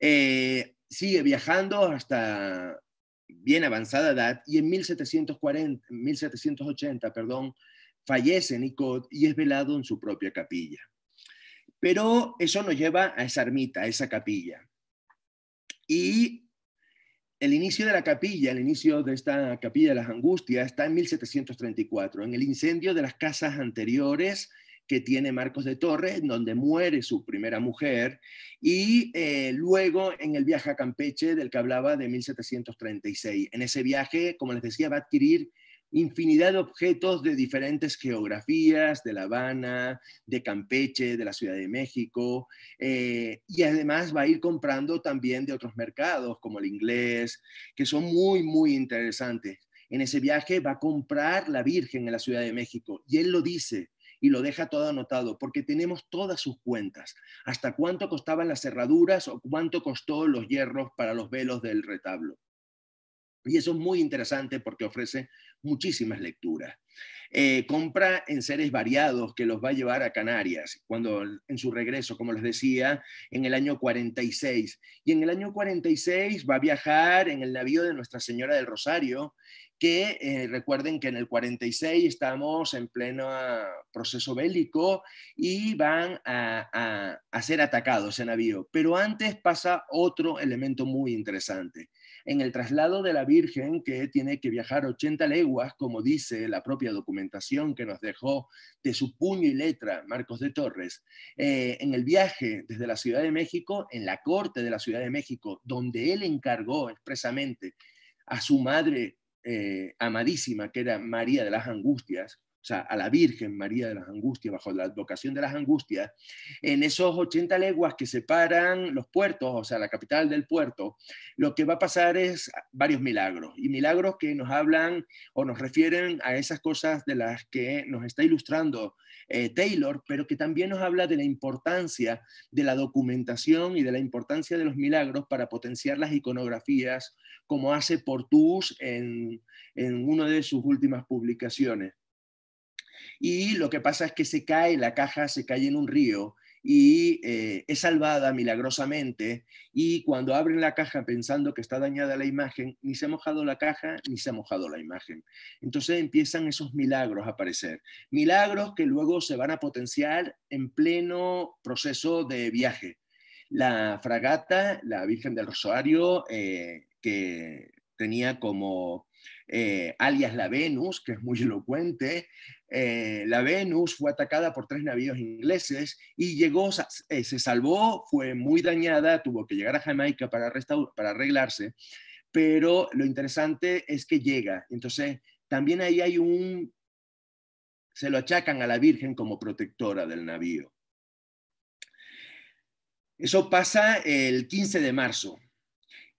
Eh, sigue viajando hasta bien avanzada edad y en 1740, 1780 perdón, fallece Nicod y es velado en su propia capilla. Pero eso nos lleva a esa ermita, a esa capilla. Y el inicio de la capilla, el inicio de esta capilla de las angustias está en 1734, en el incendio de las casas anteriores que tiene Marcos de Torres, donde muere su primera mujer, y eh, luego en el viaje a Campeche del que hablaba de 1736. En ese viaje, como les decía, va a adquirir infinidad de objetos de diferentes geografías, de La Habana, de Campeche, de la Ciudad de México, eh, y además va a ir comprando también de otros mercados como el inglés, que son muy, muy interesantes. En ese viaje va a comprar la Virgen en la Ciudad de México, y él lo dice, y lo deja todo anotado, porque tenemos todas sus cuentas, hasta cuánto costaban las cerraduras o cuánto costó los hierros para los velos del retablo. Y eso es muy interesante porque ofrece muchísimas lecturas. Eh, compra en seres variados que los va a llevar a Canarias, cuando en su regreso, como les decía, en el año 46. Y en el año 46 va a viajar en el navío de Nuestra Señora del Rosario, que eh, recuerden que en el 46 estamos en pleno ah, proceso bélico y van a, a ser atacados ese navío. Pero antes pasa otro elemento muy interesante en el traslado de la Virgen, que tiene que viajar 80 leguas, como dice la propia documentación que nos dejó de su puño y letra Marcos de Torres, eh, en el viaje desde la Ciudad de México, en la corte de la Ciudad de México, donde él encargó expresamente a su madre eh, amadísima, que era María de las Angustias, o sea, a la Virgen María de las Angustias, bajo la advocación de las Angustias, en esos 80 leguas que separan los puertos, o sea, la capital del puerto, lo que va a pasar es varios milagros, y milagros que nos hablan o nos refieren a esas cosas de las que nos está ilustrando eh, Taylor, pero que también nos habla de la importancia de la documentación y de la importancia de los milagros para potenciar las iconografías, como hace Portus en, en una de sus últimas publicaciones. Y lo que pasa es que se cae, la caja se cae en un río y eh, es salvada milagrosamente. Y cuando abren la caja pensando que está dañada la imagen, ni se ha mojado la caja, ni se ha mojado la imagen. Entonces empiezan esos milagros a aparecer. Milagros que luego se van a potenciar en pleno proceso de viaje. La fragata, la Virgen del Rosario, eh, que tenía como eh, alias la Venus, que es muy elocuente, eh, la Venus fue atacada por tres navíos ingleses y llegó, eh, se salvó, fue muy dañada, tuvo que llegar a Jamaica para, arreglarse, pero lo interesante es que llega. Entonces, también ahí hay un, se lo achacan a la Virgen como protectora del navío. Eso pasa el 15 de marzo.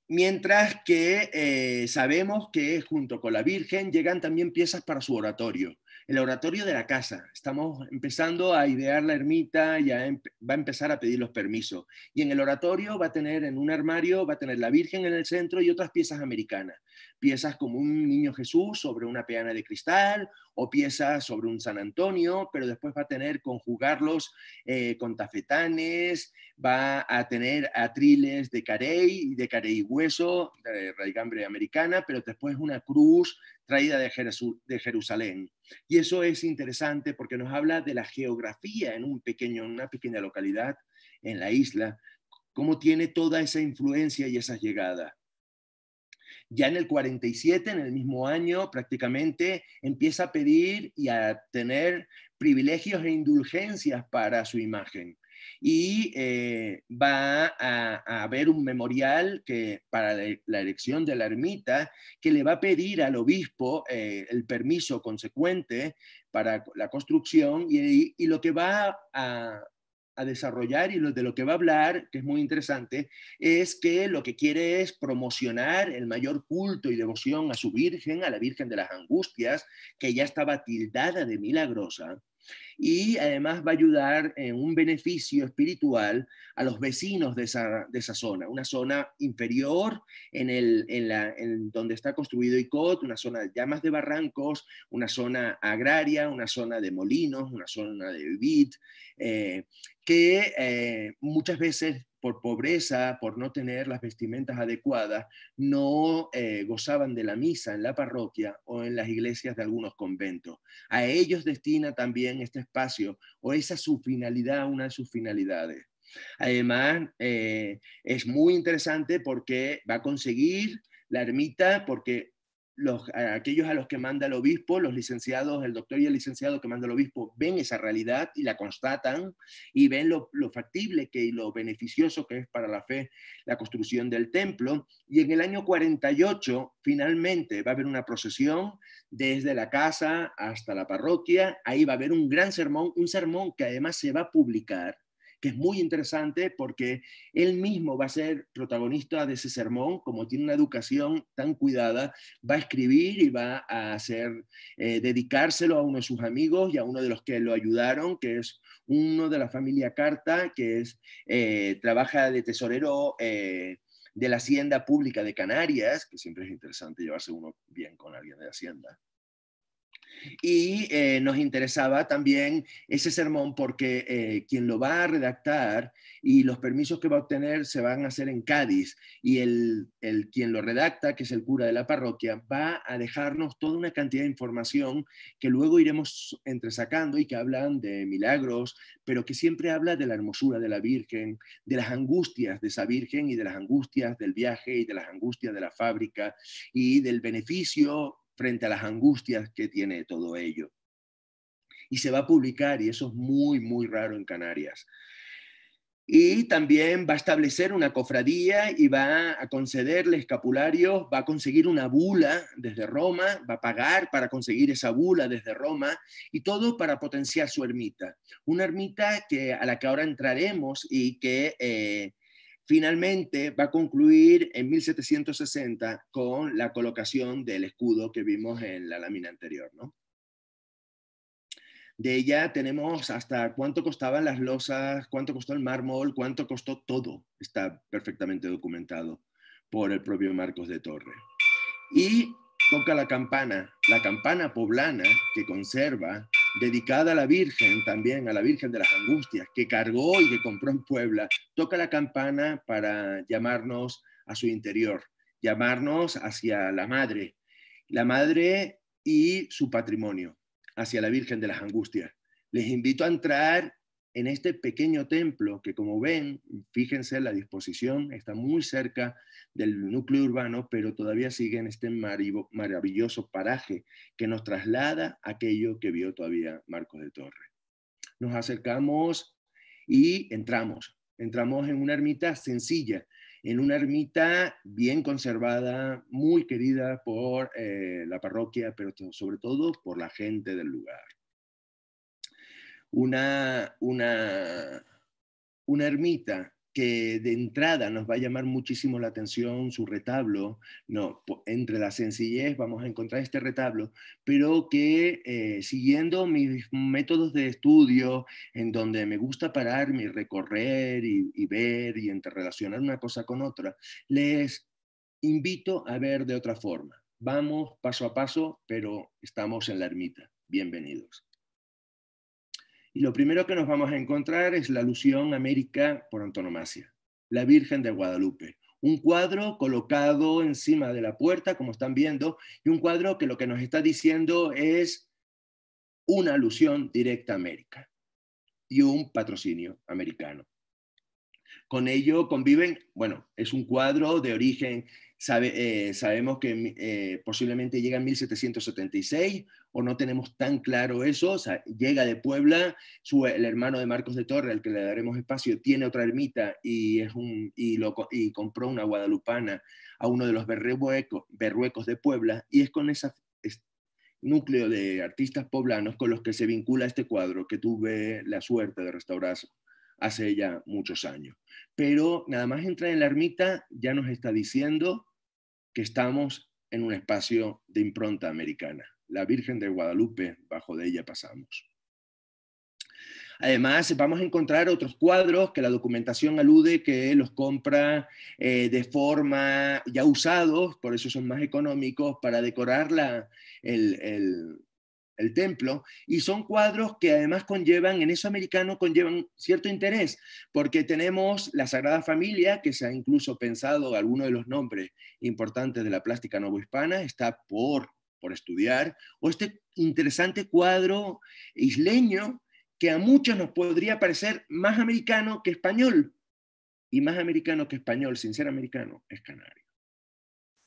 Mientras que eh, sabemos que junto con la Virgen llegan también piezas para su oratorio el oratorio de la casa. Estamos empezando a idear la ermita, y va a empezar a pedir los permisos. Y en el oratorio va a tener, en un armario, va a tener la Virgen en el centro y otras piezas americanas. Piezas como un niño Jesús sobre una peana de cristal o piezas sobre un San Antonio, pero después va a tener conjugarlos eh, con tafetanes, va a tener atriles de carey, y de carey hueso, de raigambre americana, pero después una cruz traída de, Jerusalén. Y eso es interesante porque nos habla de la geografía en, una pequeña localidad en la isla, cómo tiene toda esa influencia y esa llegada. Ya en el 47, en el mismo año, prácticamente empieza a pedir y a tener privilegios e indulgencias para su imagen y eh, va a, haber un memorial que, para la, elección de la ermita que le va a pedir al obispo eh, el permiso consecuente para la construcción y, lo que va a, desarrollar y de lo que va a hablar, que es muy interesante, es que lo que quiere es promocionar el mayor culto y devoción a su Virgen, a la Virgen de las Angustias, que ya estaba tildada de milagrosa, y además va a ayudar en un beneficio espiritual a los vecinos de esa, zona, una zona inferior en, la, en donde está construido ICOT, una zona de llamas de barrancos, una zona agraria, una zona de molinos, una zona de vid, eh, que eh, muchas veces por pobreza, por no tener las vestimentas adecuadas, no eh, gozaban de la misa en la parroquia o en las iglesias de algunos conventos. A ellos destina también este espacio o esa su finalidad, una de sus finalidades. Además, eh, es muy interesante porque va a conseguir la ermita, porque los, aquellos a los que manda el obispo, los licenciados, el doctor y el licenciado que manda el obispo, ven esa realidad y la constatan y ven lo, factible que y lo beneficioso que es para la fe la construcción del templo. Y en el año 48, finalmente, va a haber una procesión desde la casa hasta la parroquia. Ahí va a haber un gran sermón, un sermón que además se va a publicar que es muy interesante porque él mismo va a ser protagonista de ese sermón, como tiene una educación tan cuidada, va a escribir y va a hacer, eh, dedicárselo a uno de sus amigos y a uno de los que lo ayudaron, que es uno de la familia Carta, que es, eh, trabaja de tesorero. Eh, de la Hacienda Pública de Canarias, que siempre es interesante llevarse uno bien con alguien de Hacienda. Y eh, nos interesaba también ese sermón porque eh, quien lo va a redactar y los permisos que va a obtener se van a hacer en Cádiz. Y el, el, quien lo redacta, que es el cura de la parroquia, va a dejarnos toda una cantidad de información que luego iremos entresacando y que hablan de milagros, pero que siempre habla de la hermosura de la Virgen, de las angustias de esa Virgen y de las angustias del viaje y de las angustias de la fábrica y del beneficio frente a las angustias que tiene todo ello. Y se va a publicar, y eso es muy, muy raro en Canarias. Y también va a establecer una cofradía y va a concederle escapularios, va a conseguir una bula desde Roma, va a pagar para conseguir esa bula desde Roma, y todo para potenciar su ermita. Una ermita que, a la que ahora entraremos y que eh, Finalmente va a concluir en 1760 con la colocación del escudo que vimos en la lámina anterior. ¿no? De ella tenemos hasta cuánto costaban las losas, cuánto costó el mármol, cuánto costó todo. Está perfectamente documentado por el propio Marcos de Torre. Y toca la campana, la campana poblana que conserva dedicada a la Virgen también, a la Virgen de las Angustias, que cargó y que compró en Puebla, toca la campana para llamarnos a su interior, llamarnos hacia la Madre, la Madre y su patrimonio, hacia la Virgen de las Angustias. Les invito a entrar en este pequeño templo que como ven, fíjense la disposición, está muy cerca del núcleo urbano, pero todavía sigue en este maravilloso paraje que nos traslada aquello que vio todavía Marcos de Torre. Nos acercamos y entramos. Entramos en una ermita sencilla, en una ermita bien conservada, muy querida por eh, la parroquia, pero sobre todo por la gente del lugar una, ermita que de entrada nos va a llamar muchísimo la atención su retablo, no, entre la sencillez vamos a encontrar este retablo, pero que eh, siguiendo mis métodos de estudio, en donde me gusta parar y recorrer y, y ver y interrelacionar una cosa con otra, les invito a ver de otra forma. Vamos paso a paso, pero estamos en la ermita. Bienvenidos. Y lo primero que nos vamos a encontrar es la alusión América por antonomasia, la Virgen de Guadalupe. Un cuadro colocado encima de la puerta, como están viendo, y un cuadro que lo que nos está diciendo es una alusión directa a América y un patrocinio americano. Con ello conviven, bueno, es un cuadro de origen Sabe, eh, sabemos que eh, posiblemente llega en 1776, o no tenemos tan claro eso, o sea, llega de Puebla, su, el hermano de Marcos de Torre, al que le daremos espacio, tiene otra ermita y, es un, y, lo, y compró una guadalupana a uno de los berruecos, de Puebla, y es con ese núcleo de artistas poblanos con los que se vincula este cuadro que tuve la suerte de restaurar hace ya muchos años. Pero nada más entra en la ermita ya nos está diciendo que estamos en un espacio de impronta americana. La Virgen de Guadalupe, bajo de ella pasamos. Además, vamos a encontrar otros cuadros que la documentación alude que los compra eh, de forma ya usados, por eso son más económicos, para decorar la, el, el, el templo, y son cuadros que además conllevan, en eso americano conllevan cierto interés, porque tenemos la Sagrada Familia, que se ha incluso pensado alguno de los nombres importantes de la plástica novohispana, está por, por estudiar, o este interesante cuadro isleño que a muchos nos podría parecer más americano que español, y más americano que español, sin ser americano, es canario.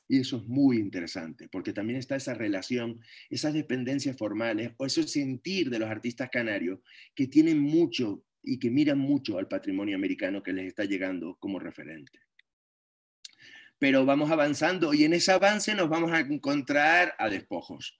Y eso es muy interesante, porque también está esa relación, esas dependencias formales o ese sentir de los artistas canarios que tienen mucho y que miran mucho al patrimonio americano que les está llegando como referente. Pero vamos avanzando y en ese avance nos vamos a encontrar a despojos.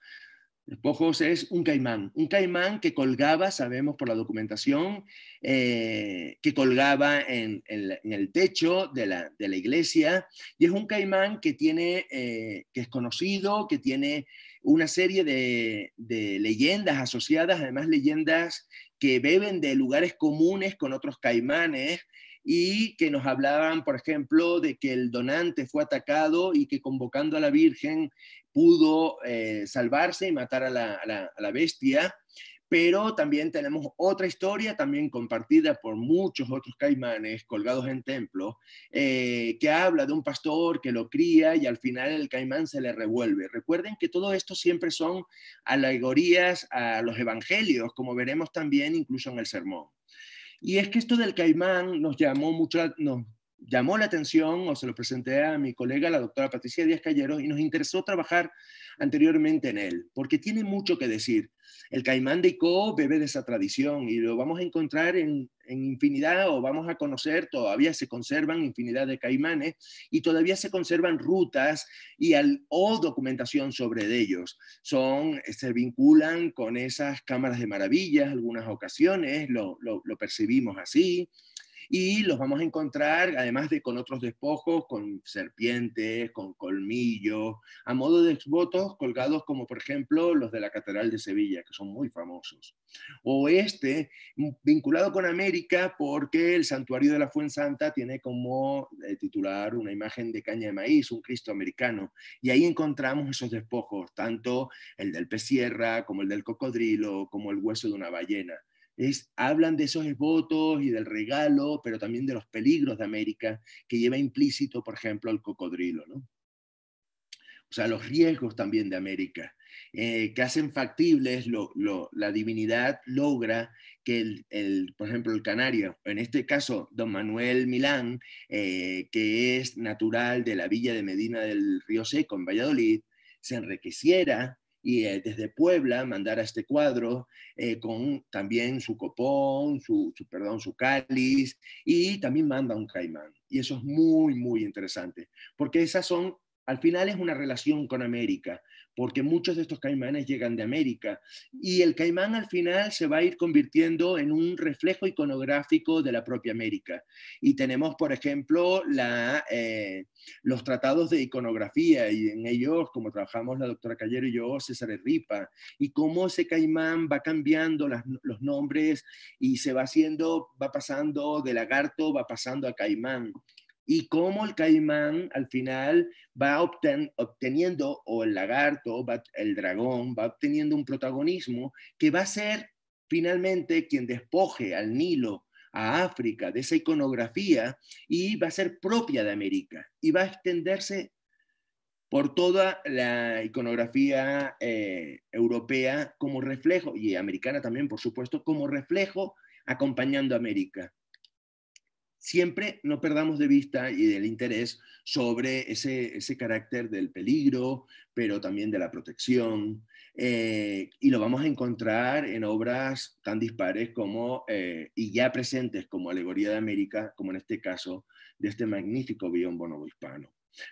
Despojos es un caimán, un caimán que colgaba, sabemos por la documentación, eh, que colgaba en, el techo de la, iglesia, y es un caimán que, tiene, eh, que es conocido, que tiene una serie de, de, leyendas asociadas, además leyendas que beben de lugares comunes con otros caimanes, y que nos hablaban, por ejemplo, de que el donante fue atacado y que convocando a la Virgen pudo eh, salvarse y matar a la, bestia. Pero también tenemos otra historia, también compartida por muchos otros caimanes colgados en templos, eh, que habla de un pastor que lo cría y al final el caimán se le revuelve. Recuerden que todo esto siempre son alegorías a los evangelios, como veremos también incluso en el sermón. Y es que esto del caimán nos llamó mucho, llamó la atención, o se lo presenté a mi colega, la doctora Patricia Díaz Cayeros y nos interesó trabajar anteriormente en él, porque tiene mucho que decir. El caimán de ICO bebe de esa tradición y lo vamos a encontrar en en infinidad o vamos a conocer, todavía se conservan infinidad de caimanes y todavía se conservan rutas y al, o documentación sobre ellos. Son, eh, se vinculan con esas cámaras de maravillas algunas ocasiones, lo, lo percibimos así y los vamos a encontrar, además de con otros despojos, con serpientes, con colmillos, a modo de votos colgados como por ejemplo los de la Catedral de Sevilla, que son muy famosos. O este, vinculado con América, porque el santuario de la Fuensanta tiene como eh, titular una imagen de caña de maíz, un Cristo americano, y ahí encontramos esos despojos, tanto el del sierra, como el del cocodrilo, como el hueso de una ballena hablan de esos votos y del regalo, pero también de los peligros de América que lleva implícito, por ejemplo, el cocodrilo, ¿no? O sea, los riesgos también de América, eh, que hacen factibles, la divinidad logra que, el, por ejemplo, el canario, en este caso, don Manuel Milán, eh, que es natural de la villa de Medina del Río Seco, en Valladolid, se enriqueciera y eh, desde Puebla mandar a este cuadro eh, con también su copón, su, su, perdón, su cáliz y también manda un caimán. Y eso es muy, muy interesante, porque esas son, al final es una relación con América, porque muchos de estos caimanes llegan de América. Y el caimán al final se va a ir convirtiendo en un reflejo iconográfico de la propia América. Y tenemos, por ejemplo, eh, los tratados de iconografía y en ellos, como trabajamos la doctora Callero y yo, César Ripa, y cómo ese caimán va cambiando los nombres y se va haciendo, va pasando de lagarto, va pasando a caimán y cómo el caimán al final va obteniendo, o el lagarto, el dragón, va obteniendo un protagonismo que va a ser finalmente quien despoje al Nilo, a África, de esa iconografía y va a ser propia de América y va a extenderse por toda la iconografía eh, europea como reflejo, y americana también, por supuesto, como reflejo acompañando a América siempre no perdamos de vista y del interés sobre ese, carácter del peligro, pero también de la protección. Eh, y lo vamos a encontrar en obras tan dispares como, eh, y ya presentes como Alegoría de América, como en este caso de este magnífico biombo Bonobo hispano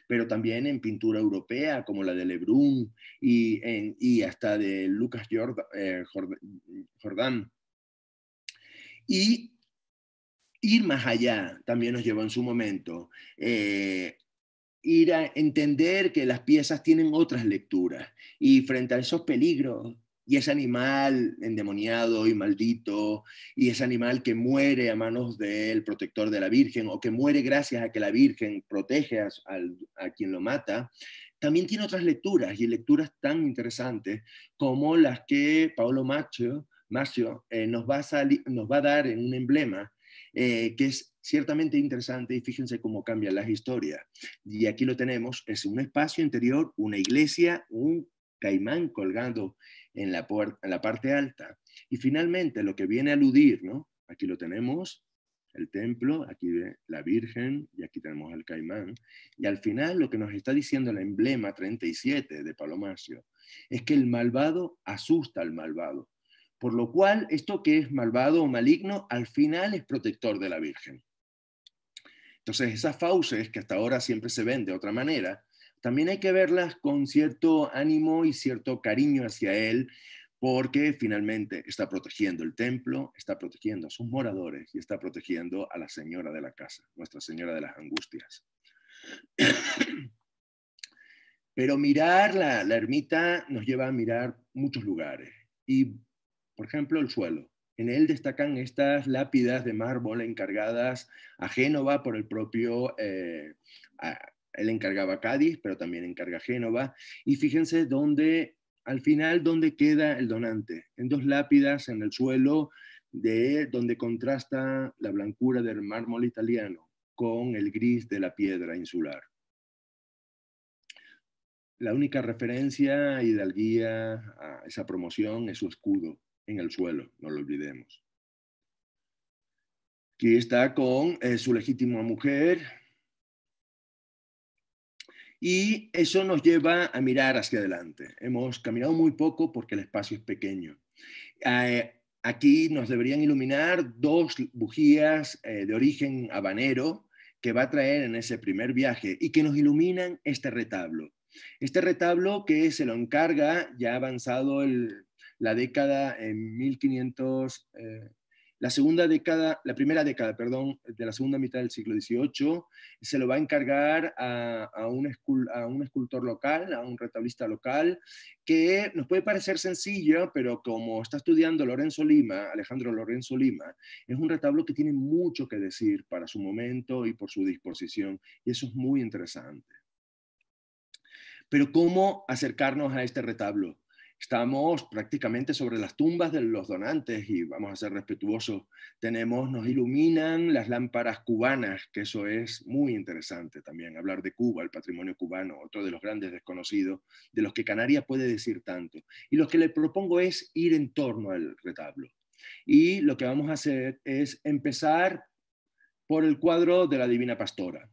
pero también en pintura europea como la de Lebrun y, hasta de Lucas Jordán. Eh, Jordán. Y ir más allá también nos llevó en su momento. Eh, ir a entender que las piezas tienen otras lecturas y frente a esos peligros y ese animal endemoniado y maldito, y ese animal que muere a manos del protector de la Virgen, o que muere gracias a que la Virgen protege a, quien lo mata, también tiene otras lecturas, y lecturas tan interesantes como las que Paolo Macho, eh, nos va a dar en un emblema eh, que es ciertamente interesante y fíjense cómo cambian las historias. Y aquí lo tenemos, es un espacio interior, una iglesia, un caimán colgando en la, en la parte alta. Y finalmente lo que viene a aludir, ¿no? Aquí lo tenemos, el templo, aquí ve la Virgen y aquí tenemos al caimán. Y al final lo que nos está diciendo el emblema 37 de Palomacio es que el malvado asusta al malvado. Por lo cual, esto que es malvado o maligno, al final es protector de la Virgen. Entonces, esas fauces, que hasta ahora siempre se ven de otra manera, también hay que verlas con cierto ánimo y cierto cariño hacia él, porque finalmente está protegiendo el templo, está protegiendo a sus moradores y está protegiendo a la señora de la casa, Nuestra Señora de las Angustias. Pero mirar la, la ermita nos lleva a mirar muchos lugares y por ejemplo, el suelo. En él destacan estas lápidas de mármol encargadas a Génova por el propio, eh, él encargaba Cádiz, pero también encarga Génova. Y fíjense dónde, al final, dónde queda el donante. En dos lápidas en el suelo, de donde contrasta la blancura del mármol italiano con el gris de la piedra insular. La única referencia hidalguía a esa promoción es su escudo, en el suelo, no lo olvidemos. Aquí está con eh, su legítima mujer. Y eso nos lleva a mirar hacia adelante. Hemos caminado muy poco porque el espacio es pequeño. Eh, aquí nos deberían iluminar dos bujías eh, de origen habanero que va a traer en ese primer viaje y que nos iluminan este retablo. Este retablo que se lo encarga, ya ha avanzado el, la década en 1500, eh, la segunda década, la primera década, perdón, de la segunda mitad del siglo XVIII, se lo va a encargar a, a, un, a un, escultor local, a un retablista local, que nos puede parecer sencillo, pero como está estudiando Lorenzo Lima, Alejandro Lorenzo Lima, es un retablo que tiene mucho que decir para su momento y por su disposición, y eso es muy interesante. Pero ¿cómo acercarnos a este retablo? Estamos prácticamente sobre las tumbas de los donantes y vamos a ser respetuosos. Tenemos, nos iluminan las lámparas cubanas, que eso es muy interesante también, hablar de Cuba, el patrimonio cubano, otro de los grandes desconocidos, de los que Canarias puede decir tanto. Y lo que le propongo es ir en torno al retablo. Y lo que vamos a hacer es empezar por el cuadro de la Divina Pastora.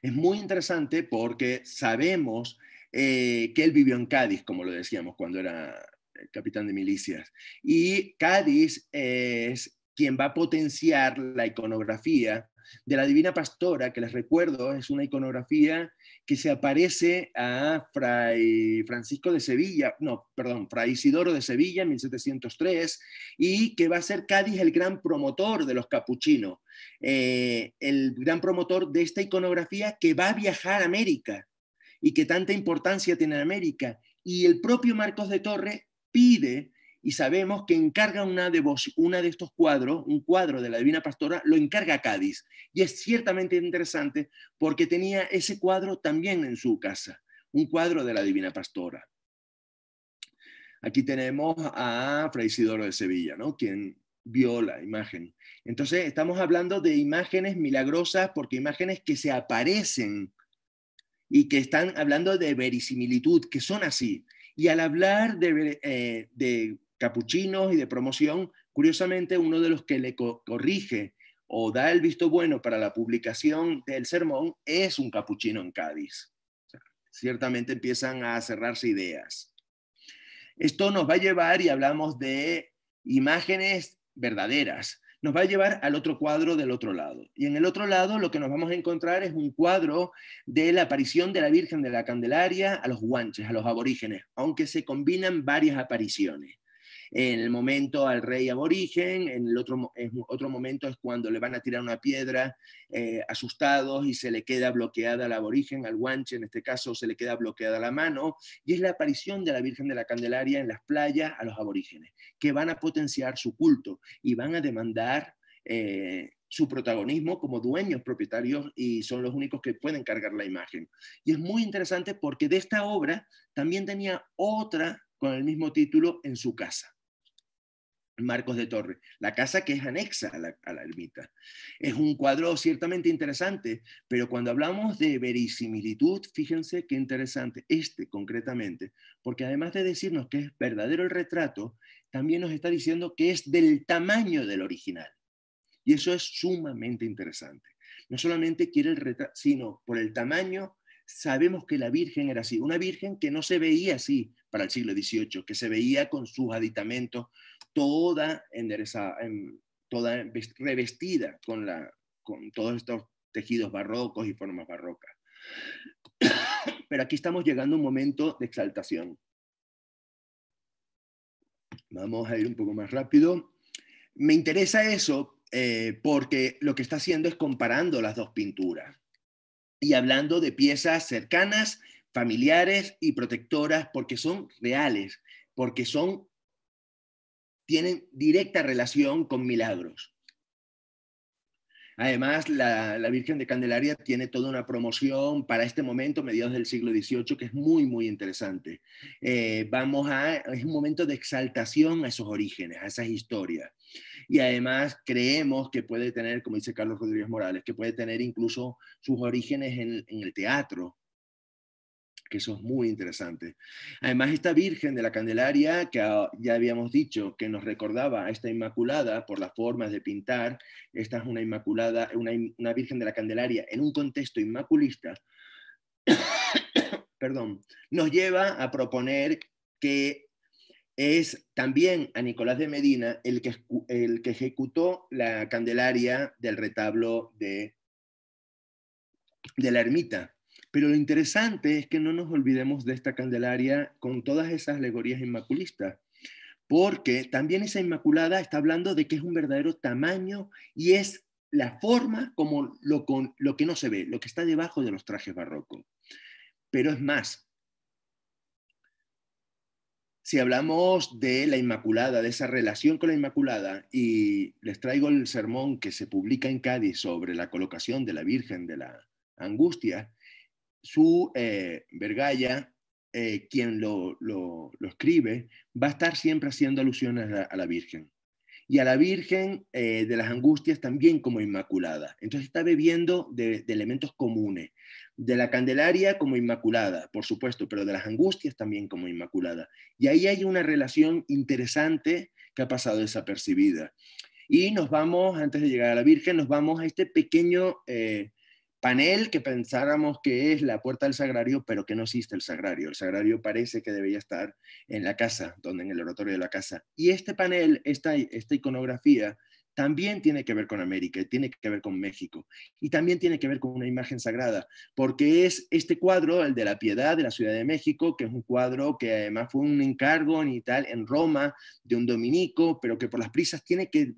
Es muy interesante porque sabemos eh, que él vivió en Cádiz, como lo decíamos cuando era eh, capitán de milicias. Y Cádiz es quien va a potenciar la iconografía de la Divina Pastora, que les recuerdo es una iconografía que se aparece a Fray Francisco de Sevilla, no, perdón, Fray Isidoro de Sevilla en 1703, y que va a ser Cádiz el gran promotor de los capuchinos, eh, el gran promotor de esta iconografía que va a viajar a América y que tanta importancia tiene América. Y el propio Marcos de Torres pide, y sabemos que encarga una de, una de estos cuadros, un cuadro de la Divina Pastora, lo encarga a Cádiz. Y es ciertamente interesante porque tenía ese cuadro también en su casa, un cuadro de la Divina Pastora. Aquí tenemos a Fray Isidoro de Sevilla, ¿no? quien vio la imagen. Entonces, estamos hablando de imágenes milagrosas, porque imágenes que se aparecen y que están hablando de verisimilitud, que son así. Y al hablar de, eh, capuchinos y de promoción, curiosamente uno de los que le corrige o da el visto bueno para la publicación del sermón es un capuchino en Cádiz. ciertamente empiezan a cerrarse ideas. Esto nos va a llevar y hablamos de imágenes verdaderas nos va a llevar al otro cuadro del otro lado. Y en el otro lado lo que nos vamos a encontrar es un cuadro de la aparición de la Virgen de la Candelaria a los guanches, a los aborígenes, aunque se combinan varias apariciones en el momento al rey aborigen, en otro, momento es cuando le van a tirar una piedra eh, asustados y se le queda bloqueada al aborigen, al guanche en este caso se le queda bloqueada la mano, y es la aparición de la Virgen de la Candelaria en las playas a los aborígenes, que van a potenciar su culto y van a demandar... Eh, su protagonismo como dueños propietarios y son los únicos que pueden cargar la imagen. Y es muy interesante porque de esta obra también tenía otra con el mismo título en su casa. Marcos de Torres, la casa que es anexa a la, a ermita. Es un cuadro ciertamente interesante, pero cuando hablamos de verisimilitud, fíjense qué interesante, este concretamente, porque además de decirnos que es verdadero el retrato, también nos está diciendo que es del tamaño del original. Y eso es sumamente interesante. No solamente quiere el retrato, sino por el tamaño, sabemos que la Virgen era así, una Virgen que no se veía así para el siglo XVIII, que se veía con sus aditamentos, toda toda revestida con, la, con todos estos tejidos barrocos y formas barrocas. Pero aquí estamos llegando a un momento de exaltación. Vamos a ir un poco más rápido. Me interesa eso eh, porque lo que está haciendo es comparando las dos pinturas y hablando de piezas cercanas, familiares y protectoras porque son reales, porque son tienen directa relación con milagros. Además, la, Virgen de Candelaria tiene toda una promoción para este momento, mediados del siglo XVIII, que es muy, muy interesante. Eh, vamos a, es un momento de exaltación a esos orígenes, a esas historias. Y además creemos que puede tener, como dice Carlos Rodríguez Morales, que puede tener incluso sus orígenes en el teatro, que eso es muy interesante. Además, esta Virgen de la Candelaria, que ya habíamos dicho, que nos recordaba a esta Inmaculada por las formas de pintar, esta es una Inmaculada, una, Virgen de la Candelaria en un contexto inmaculista, perdón, nos lleva a proponer que es también a Nicolás de Medina el que, el que ejecutó la Candelaria del retablo de, de la ermita pero lo interesante es que no nos olvidemos de esta Candelaria con todas esas alegorías inmaculistas, porque también esa Inmaculada está hablando de que es un verdadero tamaño y es la forma como lo, con, lo que no se ve, lo que está debajo de los trajes barrocos. Pero es más, si hablamos de la Inmaculada, de esa relación con la Inmaculada, y les traigo el sermón que se publica en Cádiz sobre la colocación de la Virgen de la Angustia, su eh, Vergaya, eh, quien lo, escribe, va a estar siempre haciendo alusiones a, la Virgen. Y a la Virgen eh, de las Angustias también como Inmaculada. Entonces está bebiendo de, elementos comunes, de la Candelaria como Inmaculada, por supuesto, pero de las Angustias también como Inmaculada. Y ahí hay una relación interesante que ha pasado desapercibida. Y nos vamos, antes de llegar a la Virgen, nos vamos a este pequeño eh, panel que pensáramos que es la puerta del sagrario, pero que no existe el sagrario. El sagrario parece que debería estar en la casa, donde en el oratorio de la casa. Y este panel, esta, iconografía, también tiene que ver con América, tiene que ver con México y también tiene que ver con una imagen sagrada, porque es este cuadro, el de la piedad de la Ciudad de México, que es un cuadro que además fue un encargo en, tal, en Roma de un dominico, pero que por las prisas tiene que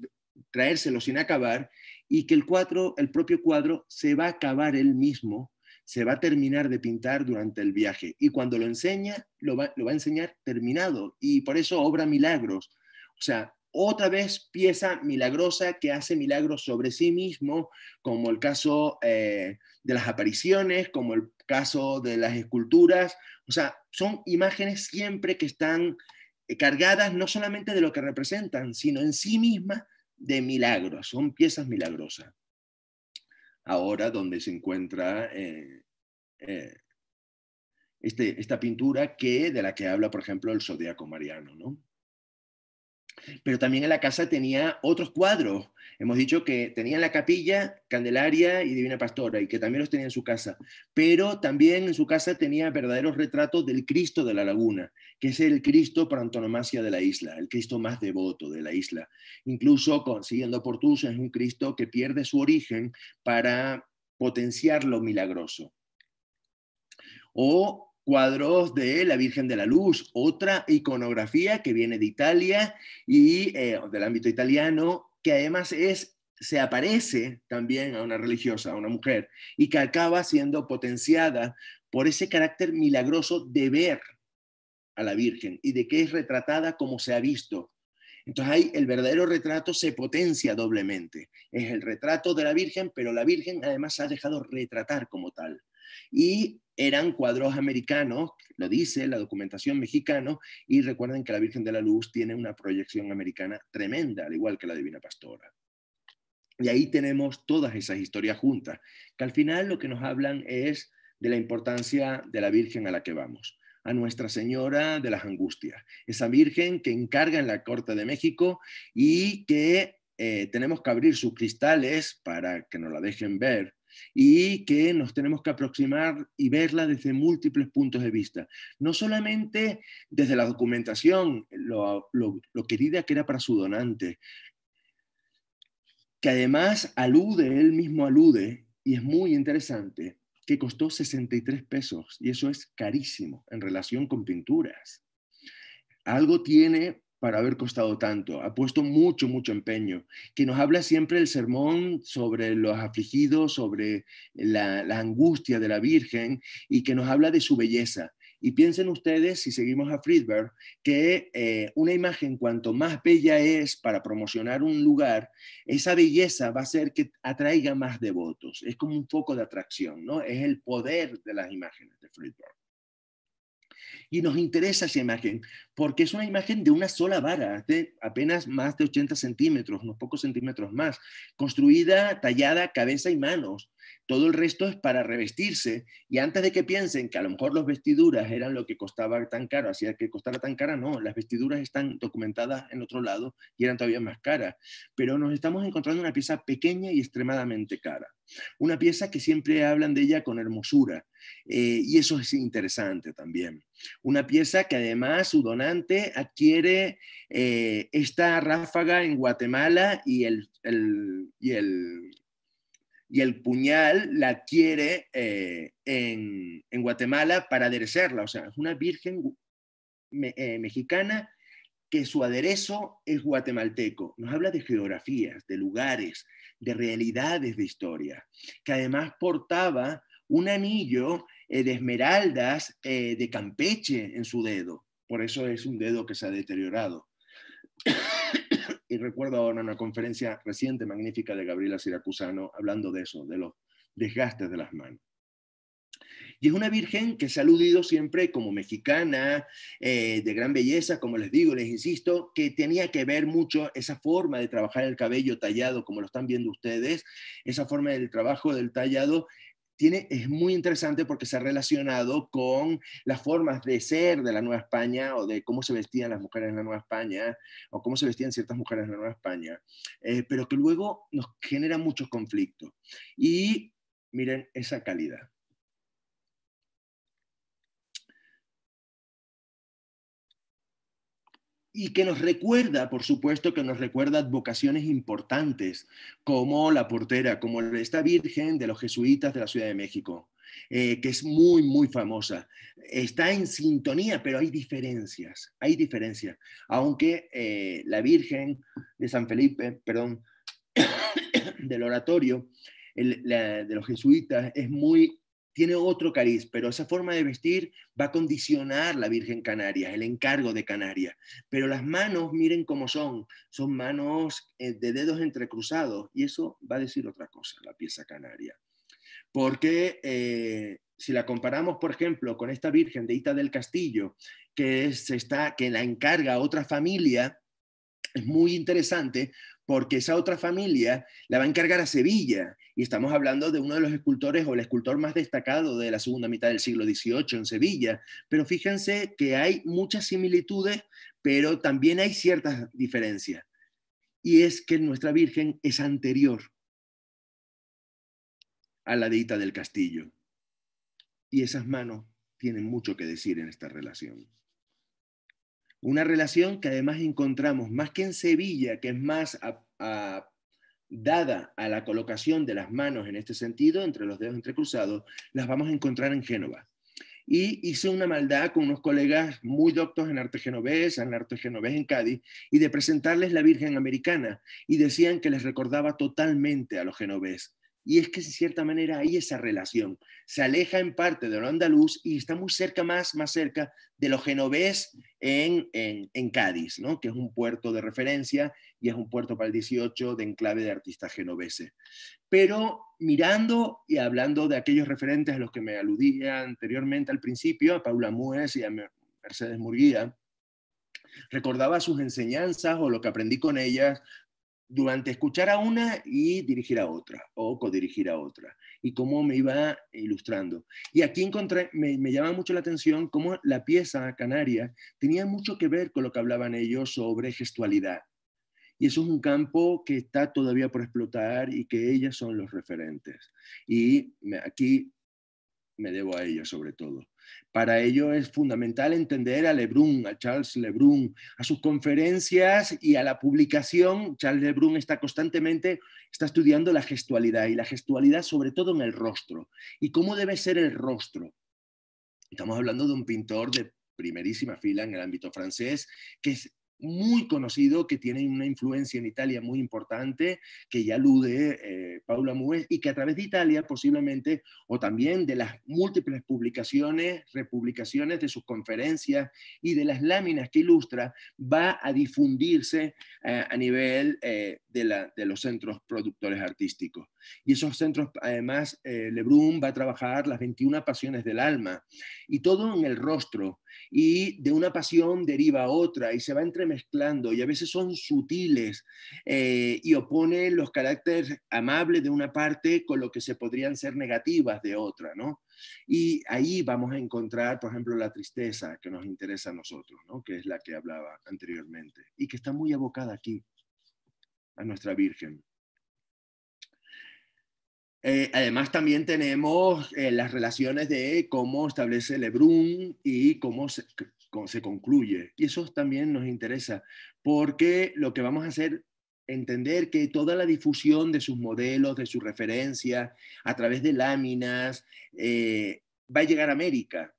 traérselo sin acabar y que el cuadro, el propio cuadro, se va a acabar él mismo, se va a terminar de pintar durante el viaje. Y cuando lo enseña, lo va, a enseñar terminado. Y por eso obra milagros. O sea, otra vez pieza milagrosa que hace milagros sobre sí mismo, como el caso eh, de las apariciones, como el caso de las esculturas. O sea, son imágenes siempre que están eh, cargadas no solamente de lo que representan, sino en sí mismas de milagros, son piezas milagrosas. Ahora donde se encuentra eh, eh, este, esta pintura que, de la que habla, por ejemplo, el Zodíaco Mariano, ¿no? pero también en la casa tenía otros cuadros. Hemos dicho que tenía la capilla, Candelaria y Divina Pastora, y que también los tenía en su casa, pero también en su casa tenía verdaderos retratos del Cristo de la Laguna, que es el Cristo por antonomasia de la isla, el Cristo más devoto de la isla. Incluso, consiguiendo por es un Cristo que pierde su origen para potenciar lo milagroso. O cuadros de la Virgen de la Luz, otra iconografía que viene de Italia y eh, del ámbito italiano, que además es se aparece también a una religiosa, a una mujer, y que acaba siendo potenciada por ese carácter milagroso de ver a la Virgen y de que es retratada como se ha visto. Entonces ahí el verdadero retrato se potencia doblemente. Es el retrato de la Virgen, pero la Virgen además se ha dejado retratar como tal. Y eran cuadros americanos, lo dice la documentación mexicana, y recuerden que la Virgen de la Luz tiene una proyección americana tremenda, al igual que la Divina Pastora. Y ahí tenemos todas esas historias juntas, que al final lo que nos hablan es de la importancia de la Virgen a la que vamos, a Nuestra Señora de las Angustias, esa Virgen que encarga en la Corte de México y que eh, tenemos que abrir sus cristales para que nos la dejen ver y que nos tenemos que aproximar y verla desde múltiples puntos de vista. No solamente desde la documentación, lo, querida que era para su donante, que además alude, él mismo alude, y es muy interesante, que costó 63 pesos, y eso es carísimo en relación con pinturas. Algo tiene para haber costado tanto. Ha puesto mucho, mucho empeño. Que nos habla siempre el sermón sobre los afligidos, sobre la, angustia de la Virgen y que nos habla de su belleza. Y piensen ustedes, si seguimos a Friedberg, que eh, una imagen cuanto más bella es para promocionar un lugar, esa belleza va a ser que atraiga más devotos. Es como un foco de atracción, ¿no? Es el poder de las imágenes de Friedberg. Y nos interesa esa imagen, porque es una imagen de una sola vara, de apenas más de 80 centímetros, unos pocos centímetros más, construida, tallada, cabeza y manos. Todo el resto es para revestirse y antes de que piensen que a lo mejor las vestiduras eran lo que costaba tan caro, hacía que costara tan cara, no, las vestiduras están documentadas en otro lado y eran todavía más caras, pero nos estamos encontrando una pieza pequeña y extremadamente cara, una pieza que siempre hablan de ella con hermosura eh, y eso es interesante también. Una pieza que además su donante adquiere eh, esta ráfaga en Guatemala y el, y el y el puñal la quiere eh, en, Guatemala para aderecerla. O sea, es una virgen eh, mexicana que su aderezo es guatemalteco. Nos habla de geografías, de lugares, de realidades de historia, que además portaba un anillo eh, de esmeraldas de Campeche en su dedo. Por eso es un dedo que se ha deteriorado recuerdo ahora una conferencia reciente, magnífica, de Gabriela Siracusano, hablando de eso, de los desgastes de las manos. Y es una virgen que se ha aludido siempre como mexicana, eh, de gran belleza, como les digo, les insisto, que tenía que ver mucho esa forma de trabajar el cabello tallado, como lo están viendo ustedes, esa forma del trabajo del tallado es muy interesante porque se ha relacionado con las formas de ser de la Nueva España o de cómo se vestían las mujeres en la Nueva España o cómo se vestían ciertas mujeres en la Nueva España, eh, pero que luego nos genera muchos conflictos. Y miren esa calidad. y que nos recuerda, por supuesto, que nos recuerda vocaciones importantes, como la portera, como esta Virgen de los jesuitas de la Ciudad de México, eh, que es muy, muy famosa. Está en sintonía, pero hay diferencias, hay diferencias. Aunque eh, la Virgen de San Felipe, perdón, del oratorio de los jesuitas es muy tiene otro cariz, pero esa forma de vestir va a condicionar la Virgen Canaria, el encargo de Canaria. Pero las manos, miren cómo son, son manos eh, de dedos entrecruzados, y eso va a decir otra cosa, la pieza canaria. Porque eh, si la comparamos, por ejemplo, con esta Virgen de Ita del Castillo, que, está, que la encarga otra familia, es muy interesante porque esa otra familia la va a encargar a Sevilla y estamos hablando de uno de los escultores o el escultor más destacado de la segunda mitad del siglo XVIII en Sevilla. Pero fíjense que hay muchas similitudes, pero también hay ciertas diferencias. Y es que nuestra Virgen es anterior a la deita del castillo. Y esas manos tienen mucho que decir en esta relación. Una relación que además encontramos más que en Sevilla, que es más a, a dada a la colocación de las manos en este sentido, entre los dedos entrecruzados, las vamos a encontrar en Génova. Y hice una maldad con unos colegas muy doctos en arte genovés, en arte genovés en Cádiz, y de presentarles la Virgen Americana, y decían que les recordaba totalmente a los genovés y es que de cierta manera hay esa relación. Se aleja en parte de lo andaluz y está muy cerca más, más cerca de lo genovés en, en, Cádiz, ¿no? que es un puerto de referencia y es un puerto para el 18 de enclave de artistas genoveses. Pero mirando y hablando de aquellos referentes a los que me aludía anteriormente al principio, a Paula Mues y a Mercedes Murguía, recordaba sus enseñanzas o lo que aprendí con ellas durante escuchar a una y dirigir a otra, o codirigir a otra, y cómo me iba ilustrando. Y aquí encontré, me, me llama mucho la atención cómo la pieza canaria tenía mucho que ver con lo que hablaban ellos sobre gestualidad. Y eso es un campo que está todavía por explotar y que ellas son los referentes. Y aquí me debo a ellas sobre todo. Para ello es fundamental entender a Lebrun, a Charles Lebrun, a sus conferencias y a la publicación. Charles Lebrun está constantemente está estudiando la gestualidad y la gestualidad sobre todo en el rostro. ¿Y cómo debe ser el rostro? Estamos hablando de un pintor de primerísima fila en el ámbito francés, que es muy conocido que tiene una influencia en Italia muy importante, que ya alude eh, Paula Muez, y que a través de Italia posiblemente, o también de las múltiples publicaciones, republicaciones de sus conferencias y de las láminas que ilustra, va a difundirse eh, a nivel eh, de los centros productores artísticos. Y esos centros, además, eh, Lebrun va a trabajar las 21 pasiones del alma, y todo en el rostro. Y de una pasión deriva otra, y se va entremezclando, y a veces son sutiles, eh, y opone los caracteres amables de una parte con lo que se podrían ser negativas de otra, ¿no? Y ahí vamos a encontrar, por ejemplo, la tristeza que nos interesa a nosotros, ¿no? que es la que hablaba anteriormente y que está muy abocada aquí, a nuestra Virgen. Eh, además, también tenemos eh, las relaciones de cómo establece Lebrun y cómo se, se, concluye. Y eso también nos interesa, porque lo que vamos a hacer entender que toda la difusión de sus modelos, de sus referencias, a través de láminas, eh, va a llegar a América.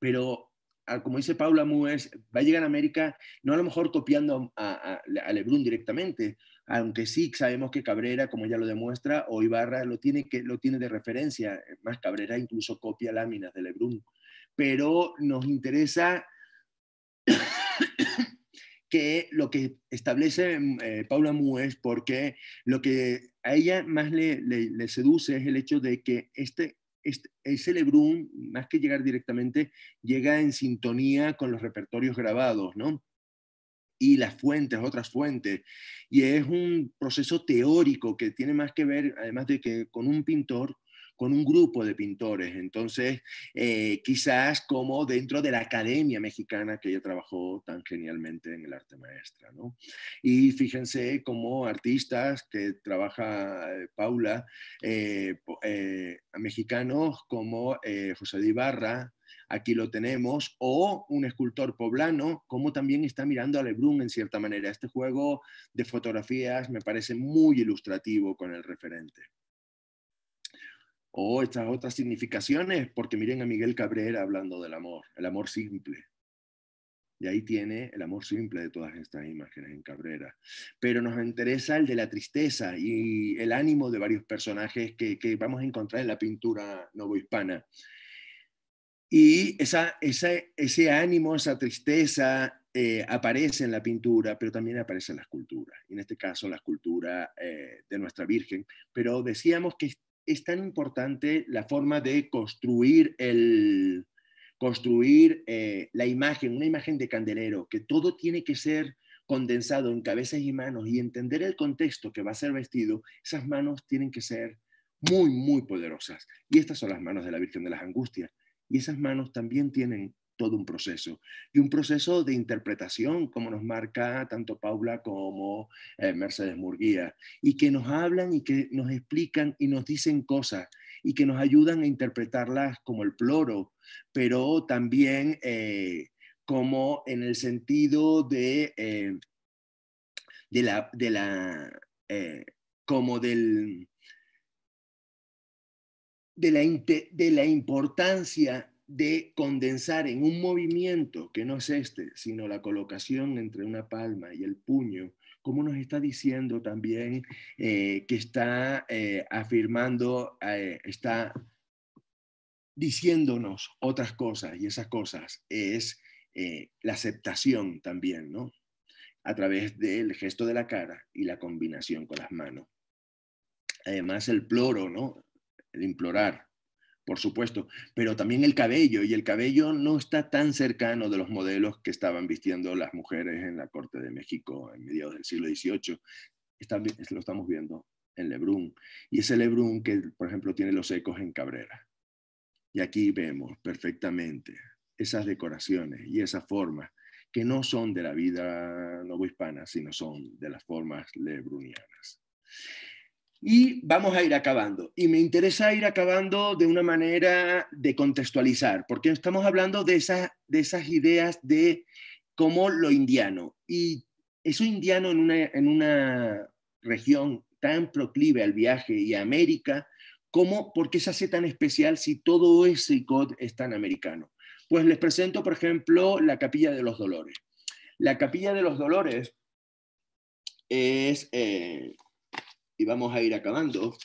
Pero, ah, como dice Paula Mues, va a llegar a América no a lo mejor copiando a, a Lebrun directamente, aunque sí sabemos que Cabrera, como ya lo demuestra, o Ibarra lo tiene, que, lo tiene de referencia, más Cabrera incluso copia láminas de Lebrun, pero nos interesa que lo que establece mm, eh, Paula Mu porque lo que a ella más le, seduce es el hecho de que este, este, ese Lebrun, más que llegar directamente, llega en sintonía con los repertorios grabados, ¿no? y las fuentes, otras fuentes. Y es un proceso teórico que tiene más que ver, además de que con un pintor, con un grupo de pintores. Entonces, eh, quizás como dentro de la academia mexicana que ella trabajó tan genialmente en el arte maestra. Y fíjense como artistas que trabaja eh, Paula, eh, mexicanos como José de Ibarra, aquí lo tenemos, o un escultor poblano, como también está mirando a Lebrun en cierta manera. Este juego de fotografías me parece muy ilustrativo con el referente. O oh, estas otras significaciones, porque miren a Miguel Cabrera hablando del amor, el amor simple. Y ahí tiene el amor simple de todas estas imágenes en Cabrera. Pero nos interesa el de la tristeza y el ánimo de varios personajes que, vamos a encontrar en la pintura novohispana. Y esa, ese ánimo, esa tristeza eh, aparece en la pintura, pero también aparece en la escultura, en este caso la escultura eh, de Nuestra Virgen. Pero decíamos que es, tan importante la forma de construir, el, construir eh, la imagen, una imagen de candelero, que todo tiene que ser condensado en cabezas y manos y entender el contexto que va a ser vestido, esas manos tienen que ser muy, muy poderosas. Y estas son las manos de la Virgen de las Angustias, y esas manos también tienen todo un proceso. Y un proceso de interpretación, como nos marca tanto Paula como eh, Mercedes Murguía, y que nos hablan y que nos explican y nos dicen cosas y que nos ayudan a interpretarlas como el ploro, pero también eh, como en el sentido de, eh, de la, de la como del, de la, importancia de condensar en un movimiento que no es este, sino la colocación entre una palma y el puño, como nos está diciendo también eh, que está eh, afirmando, eh, está diciéndonos otras cosas y esas cosas es la aceptación también, ¿no? A través del gesto de la cara y la combinación con las manos. Además el ploro, ¿no? el implorar, por supuesto, pero también el cabello, y el cabello no está tan cercano de los modelos que estaban vistiendo las mujeres en la corte de México en mediados del siglo XVIII. lo estamos viendo en Lebrun, y ese Lebrun que, por ejemplo, tiene los ecos en Cabrera. Y aquí vemos perfectamente esas decoraciones y esas formas que no son de la vida novohispana, sino son de las formas lebrunianas. Y vamos a ir acabando. Y me interesa ir acabando de una manera de contextualizar, porque estamos hablando de esas, de esas ideas de cómo lo indiano. Y eso indiano en una, en una región tan proclive al viaje y a América, ¿cómo, ¿por qué se hace tan especial si todo ese God es tan americano? Pues les presento, por ejemplo, la Capilla de los Dolores. La Capilla de los Dolores es eh, y vamos a ir acabando.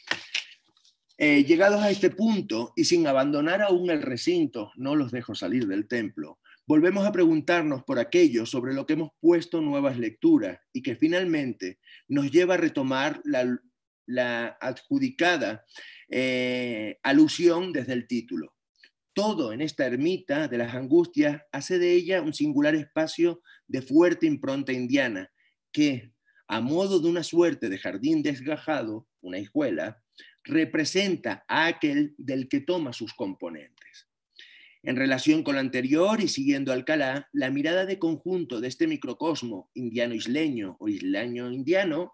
Eh, llegados a este punto y sin abandonar aún el recinto, no los dejo salir del templo, volvemos a preguntarnos por aquello sobre lo que hemos puesto nuevas lecturas y que finalmente nos lleva a retomar la, adjudicada eh, alusión desde el título. Todo en esta ermita de las angustias hace de ella un singular espacio de fuerte impronta indiana que, a modo de una suerte de jardín desgajado, una hijuela, representa a aquel del que toma sus componentes. En relación con lo anterior y siguiendo Alcalá, la mirada de conjunto de este microcosmo indiano-isleño o isleño-indiano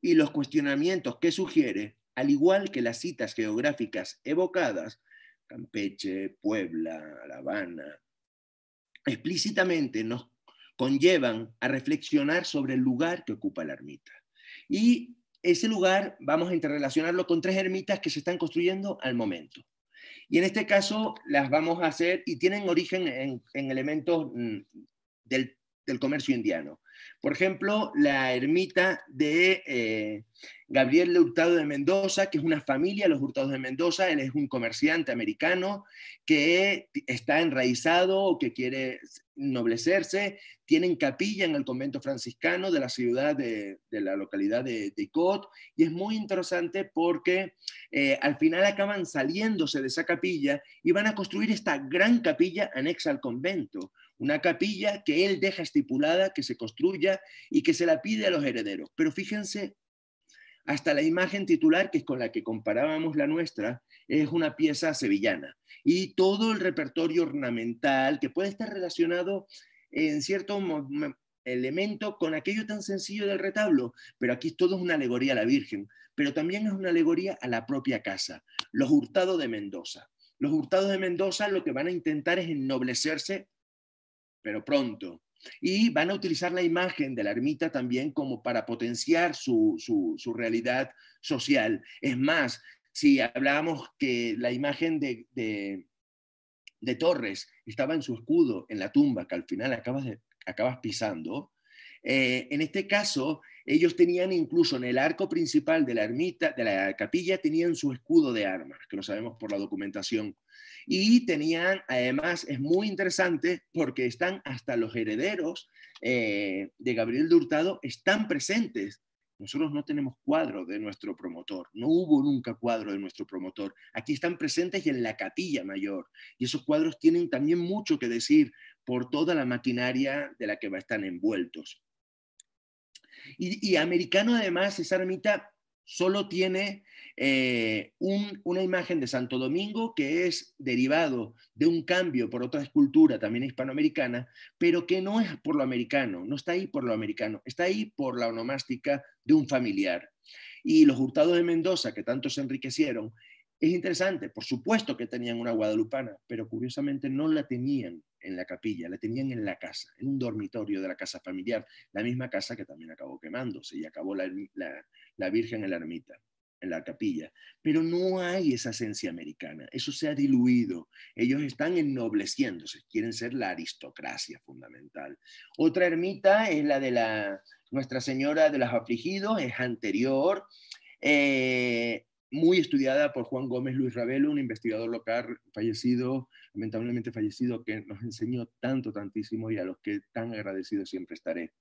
y los cuestionamientos que sugiere, al igual que las citas geográficas evocadas, Campeche, Puebla, La Habana, explícitamente nos conllevan a reflexionar sobre el lugar que ocupa la ermita. Y ese lugar vamos a interrelacionarlo con tres ermitas que se están construyendo al momento. Y en este caso las vamos a hacer y tienen origen en, elementos mm, del, comercio indiano. Por ejemplo, la ermita de eh, Gabriel Hurtado de Mendoza, que es una familia, los Hurtados de Mendoza, él es un comerciante americano que está enraizado, o que quiere noblecerse, tienen capilla en el convento franciscano de la ciudad de, de la localidad de, de y es muy interesante porque eh, al final acaban saliéndose de esa capilla y van a construir esta gran capilla anexa al convento, una capilla que él deja estipulada que se construya y que se la pide a los herederos. Pero fíjense hasta la imagen titular, que es con la que comparábamos la nuestra, es una pieza sevillana. Y todo el repertorio ornamental que puede estar relacionado en cierto elemento con aquello tan sencillo del retablo, pero aquí todo es una alegoría a la Virgen, pero también es una alegoría a la propia casa, los hurtados de Mendoza. Los hurtados de Mendoza lo que van a intentar es ennoblecerse, pero pronto, y van a utilizar la imagen de la ermita también como para potenciar su, realidad social. Es más, si hablábamos que la imagen de, Torres estaba en su escudo, en la tumba, que al final acabas, pisando, eh, en este caso ellos tenían incluso en el arco principal de la ermita, de la capilla, tenían su escudo de armas, que lo sabemos por la documentación. Y tenían, además, es muy interesante porque están hasta los herederos eh, de Gabriel de Hurtado, están presentes nosotros no tenemos cuadro de nuestro promotor, no hubo nunca cuadro de nuestro promotor. Aquí están presentes y en la capilla mayor. Y esos cuadros tienen también mucho que decir por toda la maquinaria de la que están envueltos. Y, americano además, esa ermita solo tiene eh, una imagen de Santo Domingo que es derivado de un cambio por otra escultura también hispanoamericana, pero que no es por lo americano, no está ahí por lo americano, está ahí por la onomástica de un familiar. Y los hurtados de Mendoza, que tanto se enriquecieron, es interesante, por supuesto que tenían una guadalupana, pero curiosamente no la tenían en la capilla, la tenían en la casa, en un dormitorio de la casa familiar, la misma casa que también acabó quemándose y acabó la, Virgen en la ermita, en la capilla. Pero no hay esa esencia americana, eso se ha diluido, ellos están ennobleciéndose, quieren ser la aristocracia fundamental. Otra ermita es la de la Nuestra Señora de los Afligidos, es anterior. Eh, muy estudiada por Juan Gómez Luis Ravelo, un investigador local fallecido, lamentablemente fallecido, que nos enseñó tanto, tantísimo y a los que tan agradecido siempre estaré.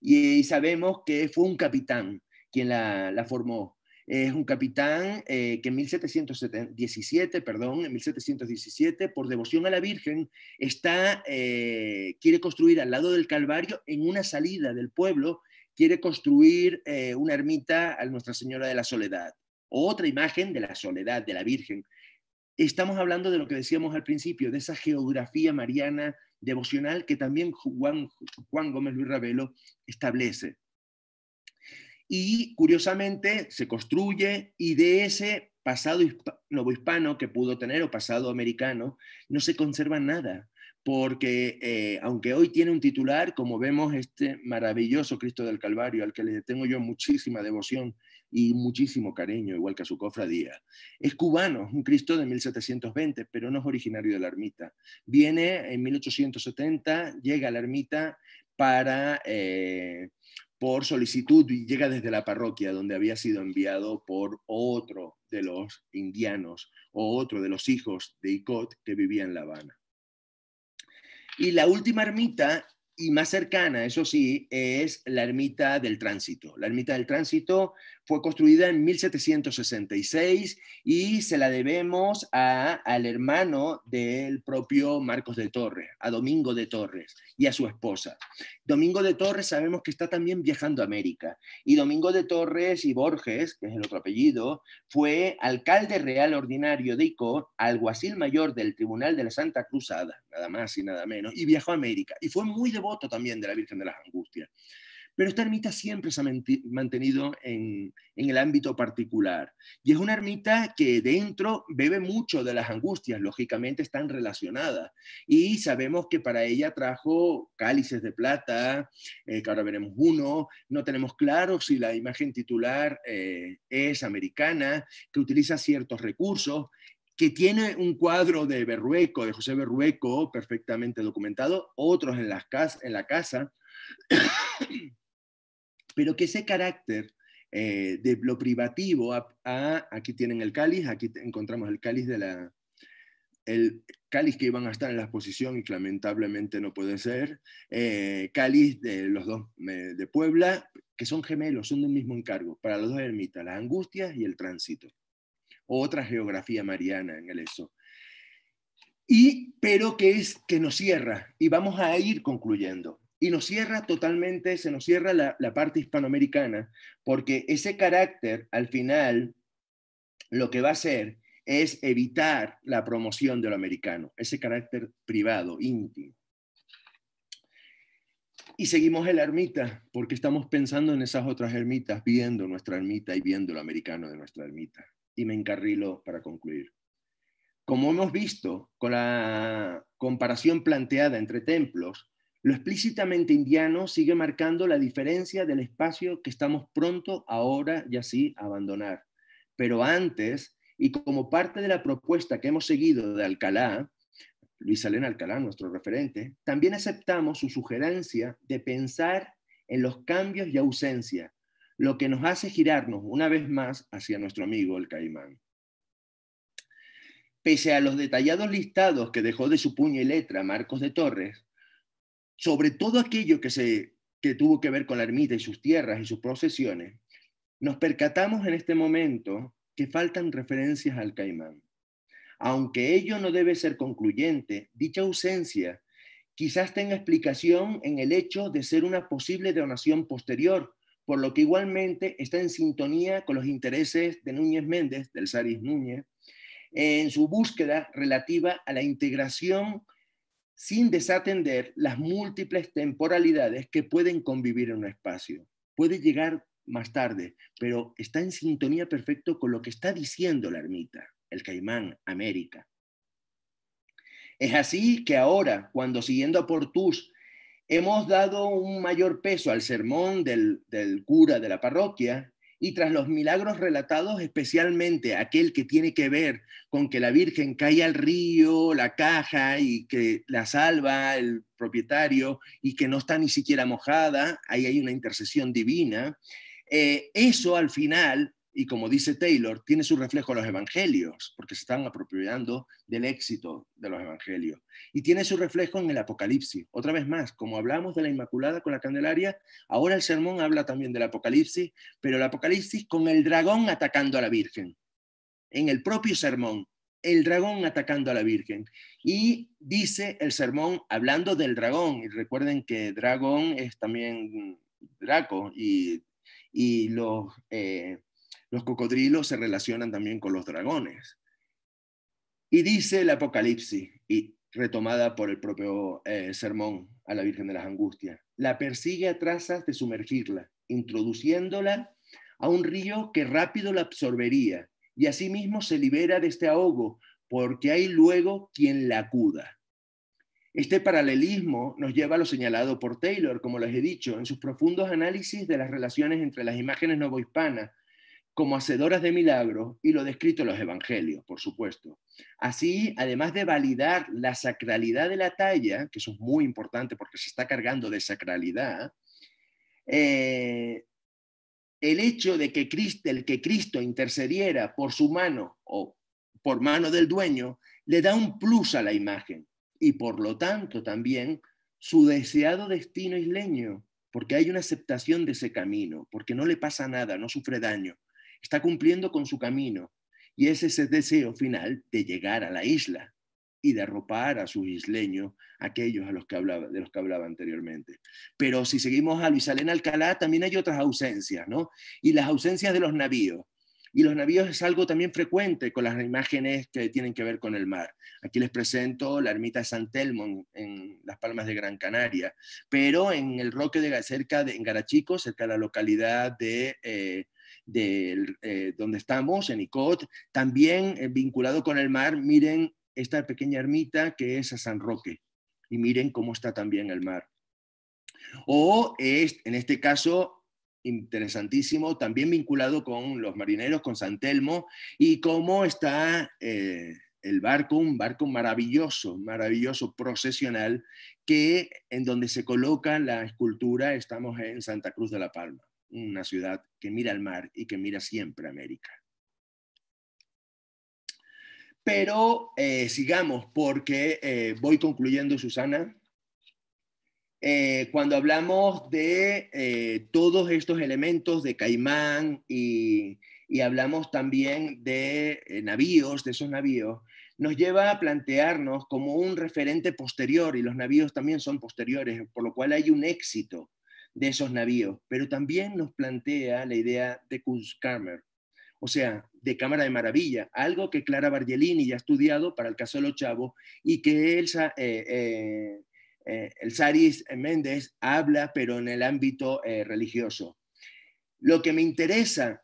Y, sabemos que fue un capitán quien la, formó. Es un capitán eh, que en 1717, perdón, en 1717, por devoción a la Virgen, está, eh, quiere construir al lado del Calvario, en una salida del pueblo, quiere construir eh, una ermita a Nuestra Señora de la Soledad otra imagen de la soledad de la Virgen. Estamos hablando de lo que decíamos al principio, de esa geografía mariana devocional que también Juan, Juan Gómez Luis Ravelo establece. Y curiosamente se construye y de ese pasado hispano que pudo tener o pasado americano, no se conserva nada, porque eh, aunque hoy tiene un titular, como vemos este maravilloso Cristo del Calvario, al que le tengo yo muchísima devoción, y muchísimo cariño, igual que a su cofradía. Es cubano, es un Cristo de 1720, pero no es originario de la ermita. Viene en 1870, llega a la ermita para... Eh, por solicitud y llega desde la parroquia donde había sido enviado por otro de los indianos o otro de los hijos de Icot que vivía en La Habana. Y la última ermita y más cercana, eso sí, es la ermita del tránsito. La ermita del tránsito fue construida en 1766 y se la debemos al hermano del propio Marcos de Torres, a Domingo de Torres y a su esposa. Domingo de Torres sabemos que está también viajando a América y Domingo de Torres y Borges, que es el otro apellido, fue alcalde real ordinario de ICO, alguacil mayor del Tribunal de la Santa Cruzada, nada más y nada menos, y viajó a América y fue muy devoto también de la Virgen de las Angustias. Pero esta ermita siempre se ha mantenido en, el ámbito particular. Y es una ermita que dentro bebe mucho de las angustias, lógicamente están relacionadas. Y sabemos que para ella trajo cálices de plata, eh, que ahora veremos uno. No tenemos claro si la imagen titular eh, es americana, que utiliza ciertos recursos que tiene un cuadro de Berrueco, de José Berrueco, perfectamente documentado, otros en, en la casa, pero que ese carácter eh, de lo privativo a, aquí tienen el cáliz, aquí encontramos el cáliz de la el cáliz que iban a estar en la exposición y lamentablemente no puede ser, eh, cáliz de los dos eh, de Puebla, que son gemelos, son del mismo encargo, para los dos ermitas, las angustias y el tránsito, otra geografía mariana en el eso. Y, pero que es que nos cierra, y vamos a ir concluyendo y nos cierra totalmente, se nos cierra la, parte hispanoamericana, porque ese carácter al final lo que va a hacer es evitar la promoción de lo americano, ese carácter privado, íntimo. Y seguimos en la ermita, porque estamos pensando en esas otras ermitas, viendo nuestra ermita y viendo lo americano de nuestra ermita. Y me encarrilo para concluir. Como hemos visto con la comparación planteada entre templos, lo explícitamente indiano sigue marcando la diferencia del espacio que estamos pronto ahora y así abandonar. Pero antes, y como parte de la propuesta que hemos seguido de Alcalá, Luis Alena Alcalá, nuestro referente, también aceptamos su sugerencia de pensar en los cambios y ausencia, lo que nos hace girarnos una vez más hacia nuestro amigo el caimán. Pese a los detallados listados que dejó de su puño y letra Marcos de Torres, sobre todo aquello que, se, tuvo que ver con la ermita y sus tierras y sus procesiones, nos percatamos en este momento que faltan referencias al caimán. Aunque ello no debe ser concluyente, dicha ausencia quizás tenga explicación en el hecho de ser una posible donación posterior, por lo que igualmente está en sintonía con los intereses de Núñez Méndez, del Saris Núñez, en su búsqueda relativa a la integración sin desatender las múltiples temporalidades que pueden convivir en un espacio. Puede llegar más tarde, pero está en sintonía perfecto con lo que está diciendo la ermita, el caimán, América. Es así que ahora, cuando siguiendo a Portús, hemos dado un mayor peso al sermón del cura de la parroquia, y tras los milagros relatados, especialmente aquel que tiene que ver con que la Virgen cae al río, la caja y que la salva el propietario y que no está ni siquiera mojada, ahí hay una intercesión divina, eh, eso al final y como dice Taylor, tiene su reflejo en los evangelios, porque se están apropiando del éxito de los evangelios. Y tiene su reflejo en el Apocalipsis. Otra vez más, como hablamos de la Inmaculada con la Candelaria, ahora el sermón habla también del Apocalipsis, pero el Apocalipsis con el dragón atacando a la Virgen. En el propio sermón, el dragón atacando a la Virgen. Y dice el sermón hablando del dragón. Y recuerden que dragón es también Draco y, y los... Eh, los cocodrilos se relacionan también con los dragones. Y dice el Apocalipsis, y retomada por el propio eh, sermón a la Virgen de las Angustias, la persigue a trazas de sumergirla, introduciéndola a un río que rápido la absorbería, y asimismo se libera de este ahogo, porque hay luego quien la acuda. Este paralelismo nos lleva a lo señalado por Taylor, como les he dicho, en sus profundos análisis de las relaciones entre las imágenes novohispanas como hacedoras de milagros y lo descrito en los evangelios, por supuesto. Así, además de validar la sacralidad de la talla, que eso es muy importante porque se está cargando de sacralidad, eh, el hecho de que el que Cristo intercediera por su mano o por mano del dueño, le da un plus a la imagen y por lo tanto también su deseado destino isleño, porque hay una aceptación de ese camino, porque no le pasa nada, no sufre daño está cumpliendo con su camino y ese es ese deseo final de llegar a la isla y de derropar a sus isleños, aquellos a los que hablaba, de los que hablaba anteriormente. Pero si seguimos a Luis Alén Alcalá, también hay otras ausencias, ¿no? Y las ausencias de los navíos. Y los navíos es algo también frecuente con las imágenes que tienen que ver con el mar. Aquí les presento la ermita de San Telmo en, las Palmas de Gran Canaria, pero en el Roque de cerca de Garachico, cerca de la localidad de eh, eh, donde estamos, en Icot, también eh, vinculado con el mar, miren esta pequeña ermita que es a San Roque, y miren cómo está también el mar. O es, en este caso, interesantísimo, también vinculado con los marineros, con San Telmo, y cómo está eh, el barco, un barco maravilloso, maravilloso, procesional, que en donde se coloca la escultura, estamos en Santa Cruz de la Palma una ciudad que mira al mar y que mira siempre a América. Pero eh, sigamos porque eh, voy concluyendo, Susana. Eh, cuando hablamos de todos estos elementos de caimán y, y hablamos también de navíos, de esos navíos, nos lleva a plantearnos como un referente posterior, y los navíos también son posteriores, por lo cual hay un éxito de esos navíos, pero también nos plantea la idea de Kunstkammer, o sea, de Cámara de Maravilla, algo que Clara Bargelini ya ha estudiado para el caso de los chavos y que Elsa, eh, eh, eh, el Méndez habla, pero en el ámbito religioso. Lo que me interesa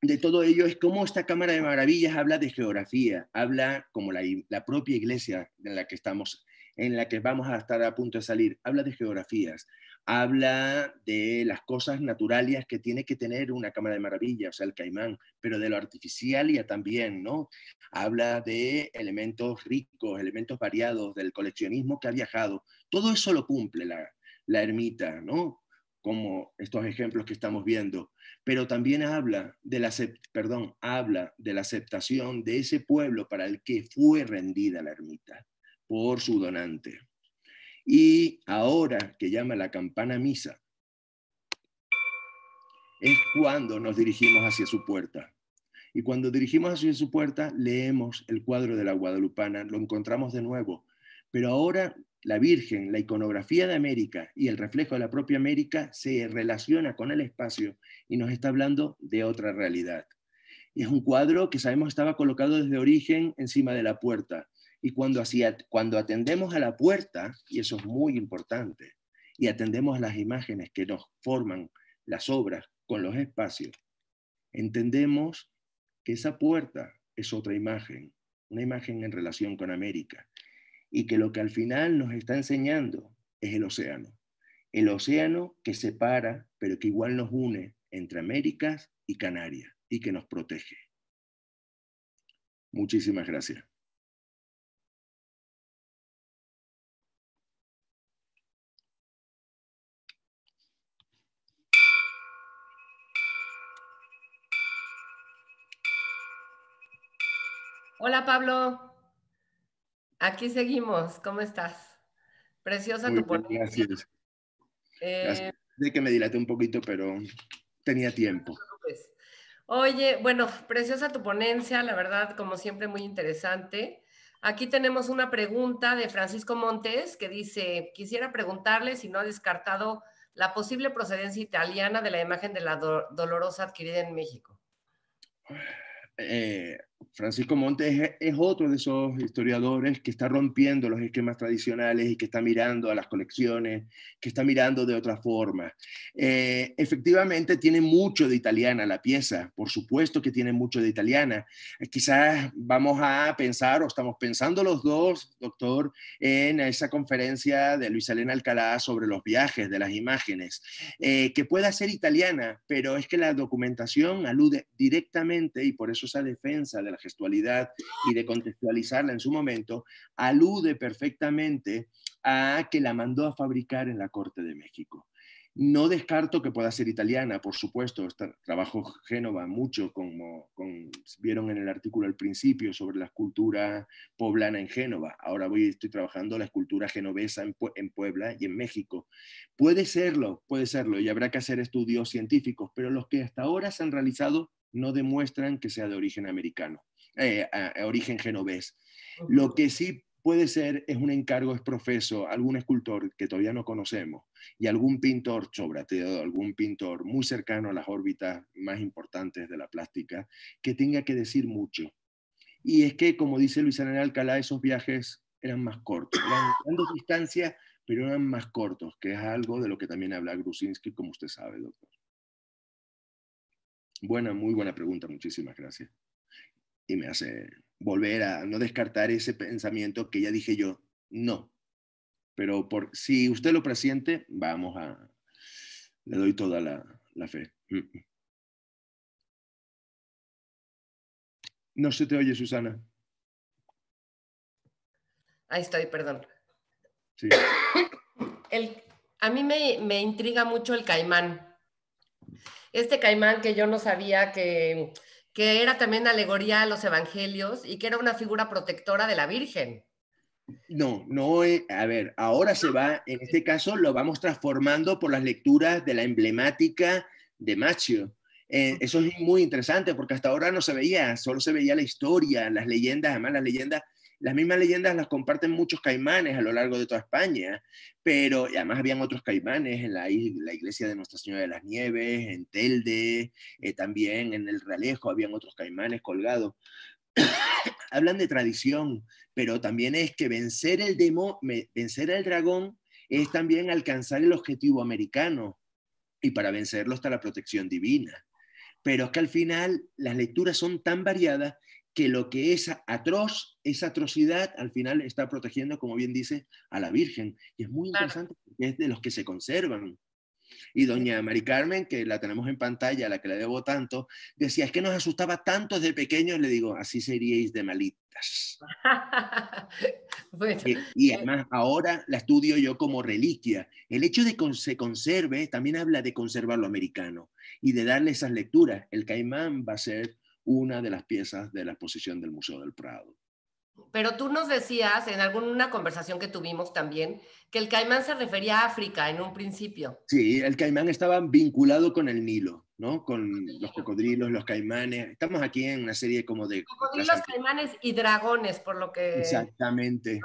de todo ello es cómo esta Cámara de Maravillas habla de geografía, habla como la, la, propia iglesia en la que estamos, en la que vamos a estar a punto de salir, habla de geografías, habla de las cosas naturales que tiene que tener una cámara de maravilla, o sea, el caimán, pero de lo artificial ya también, ¿no? Habla de elementos ricos, elementos variados, del coleccionismo que ha viajado. Todo eso lo cumple la, ermita, ¿no? como estos ejemplos que estamos viendo, pero también habla de la, perdón, habla de la aceptación de ese pueblo para el que fue rendida la ermita por su donante. Y ahora que llama la campana misa, es cuando nos dirigimos hacia su puerta. Y cuando dirigimos hacia su puerta, leemos el cuadro de la Guadalupana, lo encontramos de nuevo. Pero ahora la Virgen, la iconografía de América y el reflejo de la propia América se relaciona con el espacio y nos está hablando de otra realidad. es un cuadro que sabemos estaba colocado desde origen encima de la puerta, y cuando, cuando atendemos a la puerta, y eso es muy importante, y atendemos a las imágenes que nos forman las obras con los espacios, entendemos que esa puerta es otra imagen, una imagen en relación con América, y que lo que al final nos está enseñando es el océano, el océano que separa, pero que igual nos une entre Américas y Canarias, y que nos protege. Muchísimas gracias. Hola Pablo, aquí seguimos, ¿cómo estás? Preciosa tu ponencia. Gracias. Eh, De que me dilaté un poquito, pero tenía tiempo. Oye, bueno, preciosa tu ponencia, la verdad, como siempre, muy interesante. Aquí tenemos una pregunta de Francisco Montes que dice, quisiera preguntarle si no ha descartado la posible procedencia italiana de la imagen de la dolorosa adquirida en México. Eh, Francisco Montes es otro de esos historiadores que está rompiendo los esquemas tradicionales y que está mirando a las colecciones, que está mirando de otra forma. Eh, efectivamente, tiene mucho de italiana la pieza, por supuesto que tiene mucho de italiana. Eh, quizás vamos a pensar, o estamos pensando los dos, doctor, en esa conferencia de Luis Elena Alcalá sobre los viajes de las imágenes, eh, que pueda ser italiana, pero es que la documentación alude directamente, y por eso esa defensa de la gestualidad y de contextualizarla en su momento, alude perfectamente a que la mandó a fabricar en la Corte de México. No descarto que pueda ser italiana, por supuesto. Trabajo Génova mucho, como, vieron en el artículo al principio, sobre la escultura poblana en Génova. Ahora voy, estoy trabajando la escultura genovesa en, Puebla y en México. Puede serlo, puede serlo, y habrá que hacer estudios científicos, pero los que hasta ahora se han realizado no demuestran que sea de origen americano. Eh, origen genovés. Lo que sí Puede ser, es un encargo, es profeso, algún escultor que todavía no conocemos y algún pintor sobrateado, algún pintor muy cercano a las órbitas más importantes de la plástica que tenga que decir mucho. Y es que, como dice Luis Hernán Alcalá, esos viajes eran más cortos, eran grandes distancias, pero eran más cortos, que es algo de lo que también habla Grusinski, como usted sabe, doctor. Buena, muy buena pregunta, muchísimas gracias y me hace volver a no descartar ese pensamiento que ya dije yo, no. Pero por, si usted lo presiente, vamos a, le doy toda la, fe. No se te oye, Susana. Ahí estoy, perdón. El, a mí me, me intriga mucho el caimán. Este caimán que yo no sabía que, que era también alegoría a los evangelios y que era una figura protectora de la Virgen. No, no, eh, a ver, ahora se va, en este caso lo vamos transformando por las lecturas de la emblemática de Macho. Eh, eso es muy interesante porque hasta ahora no se veía, solo se veía la historia, las leyendas, además las leyendas las mismas leyendas las comparten muchos caimanes a lo largo de toda España, pero además habían otros caimanes en la, iglesia de Nuestra Señora de las Nieves, en Telde, eh, también en el Ralejo habían otros caimanes colgados. Hablan de tradición, pero también es que vencer el demo, vencer al dragón es también alcanzar el objetivo americano y para vencerlo está la protección divina. Pero es que al final las lecturas son tan variadas que lo que es atroz, esa atrocidad, al final está protegiendo, como bien dice, a la Virgen. Y es muy interesante porque es de los que se conservan. Y doña Mari Carmen, que la tenemos en pantalla, a la que le debo tanto, decía, es que nos asustaba tanto de pequeños, le digo, así seríais de malitas. Eh, y, y, eh. además ahora la estudio yo como reliquia. El hecho de que se conserve también habla de conservar lo americano y de darle esas lecturas. El caimán va a ser una de las piezas de la exposición del Museo del Prado. Pero tú nos decías en alguna conversación que tuvimos también que el caimán se refería a África en un principio. Sí, el caimán estaba vinculado con el Nilo, ¿no? Con los cocodrilos, los caimanes. Estamos aquí en una serie como de... Cocodrilos, caimanes y dragones, por lo que... Exactamente.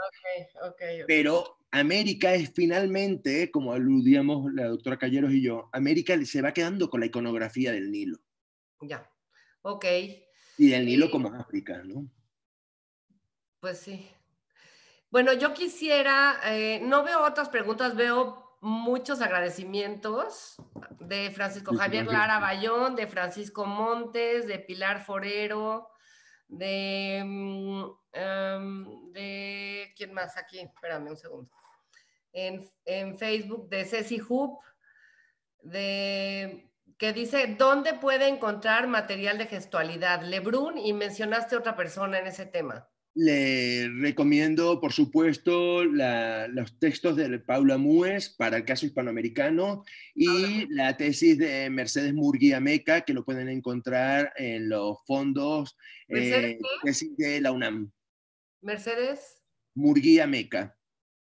Okay, okay, Pero América es finalmente, como aludíamos la doctora Calleros y yo, América se va quedando con la iconografía del Nilo. Ya. Ok. Y del Nilo como África, ¿no? Pues sí. Bueno, yo quisiera, eh, no veo otras preguntas, veo muchos agradecimientos de Francisco Javier Lara Bayón, de Francisco Montes, de Pilar Forero, de, mm, em, de ¿quién más aquí? Espérame un segundo. En, en Facebook, de Ceci Hoop, de que dice, ¿dónde puede encontrar material de gestualidad? Lebrun, y mencionaste otra persona en ese tema. Le recomiendo, por supuesto, los textos de Paula Muez para el caso hispanoamericano y la tesis de Mercedes Murguía Meca, que lo pueden encontrar en los fondos eh, de la UNAM. Mercedes. Murguía Meca.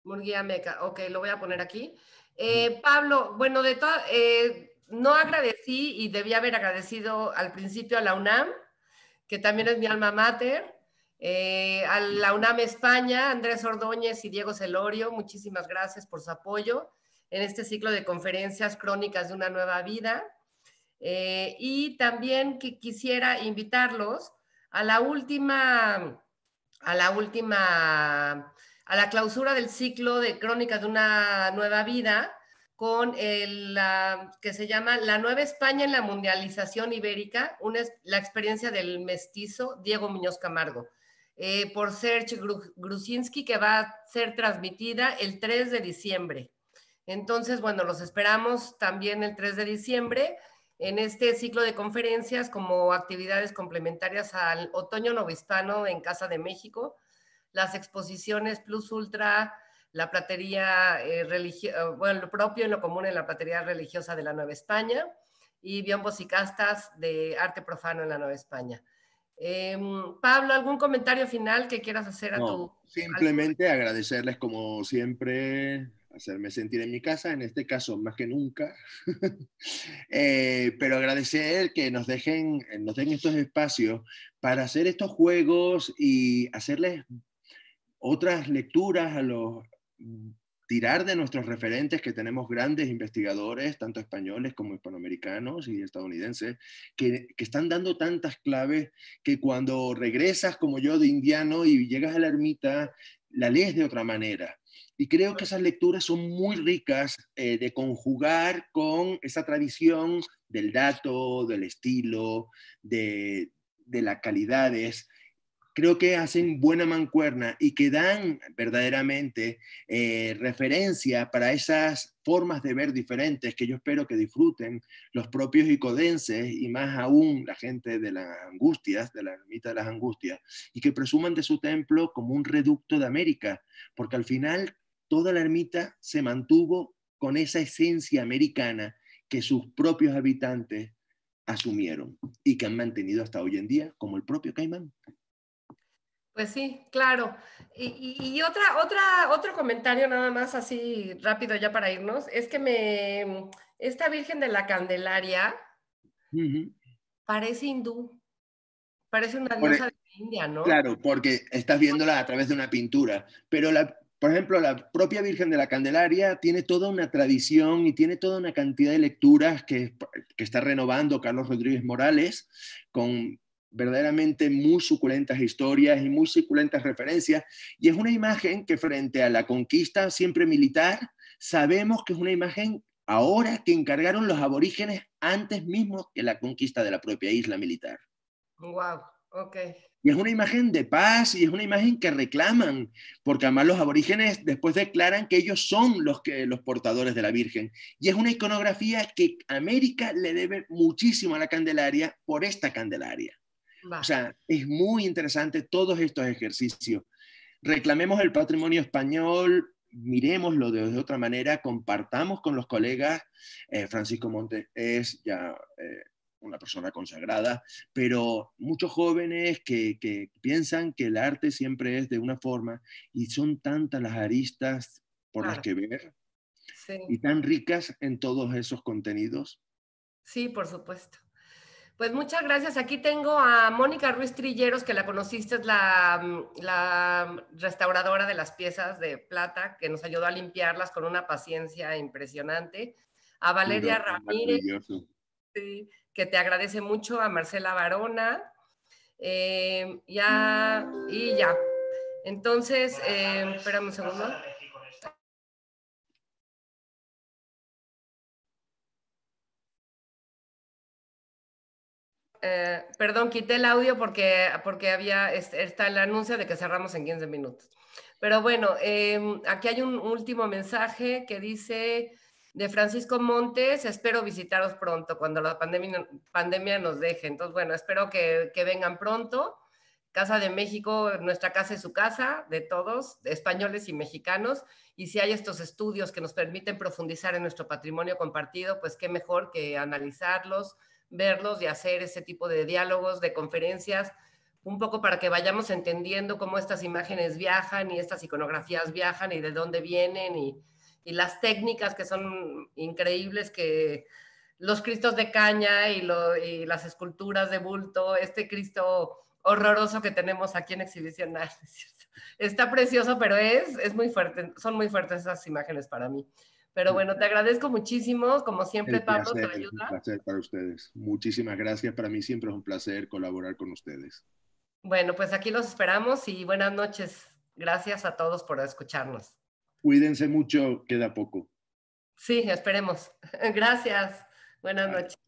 Murguía Meca, ok, lo voy a poner aquí. Eh, Pablo, bueno, de todas... Eh, no agradecí y debía haber agradecido al principio a la UNAM, que también es mi alma mater, eh, a la UNAM España, Andrés Ordóñez y Diego Celorio, muchísimas gracias por su apoyo en este ciclo de conferencias crónicas de una nueva vida. Eh, y también que quisiera invitarlos a la última, a la última, a la clausura del ciclo de crónicas de una nueva vida, con el, la, que se llama La Nueva España en la Mundialización Ibérica, la experiencia del mestizo Diego Muñoz Camargo, eh, por Serge Grusinski, que va a ser transmitida el 3 de diciembre. Entonces, bueno, los esperamos también el 3 de diciembre en este ciclo de conferencias como actividades complementarias al Otoño Novohispano en Casa de México, las exposiciones Plus Ultra, la platería eh, religiosa, eh, bueno, lo propio y lo común en la platería religiosa de la Nueva España y biombos y castas de arte profano en la Nueva España. Em, Pablo, ¿algún comentario final que quieras hacer a no, tu... Simplemente agradecerles como siempre, hacerme sentir en mi casa, en este caso más que nunca, eh, pero agradecer que nos dejen, nos den estos espacios para hacer estos juegos y hacerles otras lecturas a los, tirar de nuestros referentes que tenemos grandes investigadores, tanto españoles como hispanoamericanos y estadounidenses, que, están dando tantas claves que cuando regresas como yo de indiano y llegas a la ermita, la lees de otra manera. Y creo que esas lecturas son muy ricas eh, de conjugar con esa tradición del dato, del estilo, de, de las calidades creo que hacen buena mancuerna y que dan verdaderamente eh, referencia para esas formas de ver diferentes que yo espero que disfruten los propios icodenses y más aún la gente de las angustias, de la ermita de las angustias, y que presuman de su templo como un reducto de América, porque al final toda la ermita se mantuvo con esa esencia americana que sus propios habitantes asumieron y que han mantenido hasta hoy en día, como el propio Caimán. Pues sí, claro. Y, otra, otra, otro comentario nada más así rápido ya para irnos, es que me, esta Virgen de la Candelaria parece hindú, parece una diosa de India, ¿no? Claro, porque estás viéndola a través de una pintura, pero la, por ejemplo, la propia Virgen de la Candelaria tiene toda una tradición y tiene toda una cantidad de lecturas que está renovando Carlos Rodríguez Morales con verdaderamente muy suculentas historias y muy suculentas referencias. Y es una imagen que frente a la conquista siempre militar, sabemos que es una imagen ahora que encargaron los aborígenes antes mismo que la conquista de la propia isla militar. Wow, ok. Y es una imagen de paz y es una imagen que reclaman, porque además los aborígenes después declaran que ellos son los, que, los portadores de la Virgen. Y es una iconografía que América le debe muchísimo a la Candelaria por esta Candelaria. O sea, es muy interesante todos estos ejercicios. Reclamemos el patrimonio español, miremoslo de, otra manera, compartamos con los colegas. Eh, Francisco Montes es ya eh, una persona consagrada, pero muchos jóvenes que, piensan que el arte siempre es de una forma y son tantas las aristas por las que ver y tan ricas en todos esos contenidos. Sí, por supuesto. Pues muchas gracias. Aquí tengo a Mónica Ruiz Trilleros, que la conociste, es mm, la, restauradora de las piezas de plata, que nos ayudó a limpiarlas con una paciencia impresionante. A Valeria Ramírez, que te agradece mucho, a Marcela Varona, eh, ya, y ya. Entonces, eh, espérame un segundo. Eh, perdón, quité el audio porque, había, está el anuncio de que cerramos en 15 minutos. Pero bueno, em, aquí hay un último mensaje que dice de Francisco Montes, espero visitaros pronto cuando la pandemia, nos deje. Entonces, bueno, espero que, que vengan pronto. Casa de México, nuestra casa es su casa, de todos, españoles y mexicanos. Y si hay estos estudios que nos permiten profundizar en nuestro patrimonio compartido, pues qué mejor que analizarlos, verlos, y hacer ese tipo de diálogos, de conferencias, un poco para que vayamos entendiendo cómo estas imágenes viajan y estas iconografías viajan y de dónde vienen y, las técnicas que son increíbles que los cristos de caña y, las esculturas de bulto, este Cristo horroroso que tenemos aquí en exhibición. Está precioso, pero es, es muy fuerte, son muy fuertes esas imágenes para mí. Pero bueno, te agradezco muchísimo, como siempre, Pablo, tu ayuda. Un placer para ustedes. Muchísimas gracias. Para mí siempre es un placer colaborar con ustedes. Bueno, pues aquí los esperamos y buenas noches. Gracias a todos por escucharnos. Cuídense mucho, queda poco. Sí, esperemos. Gracias. Buenas noches.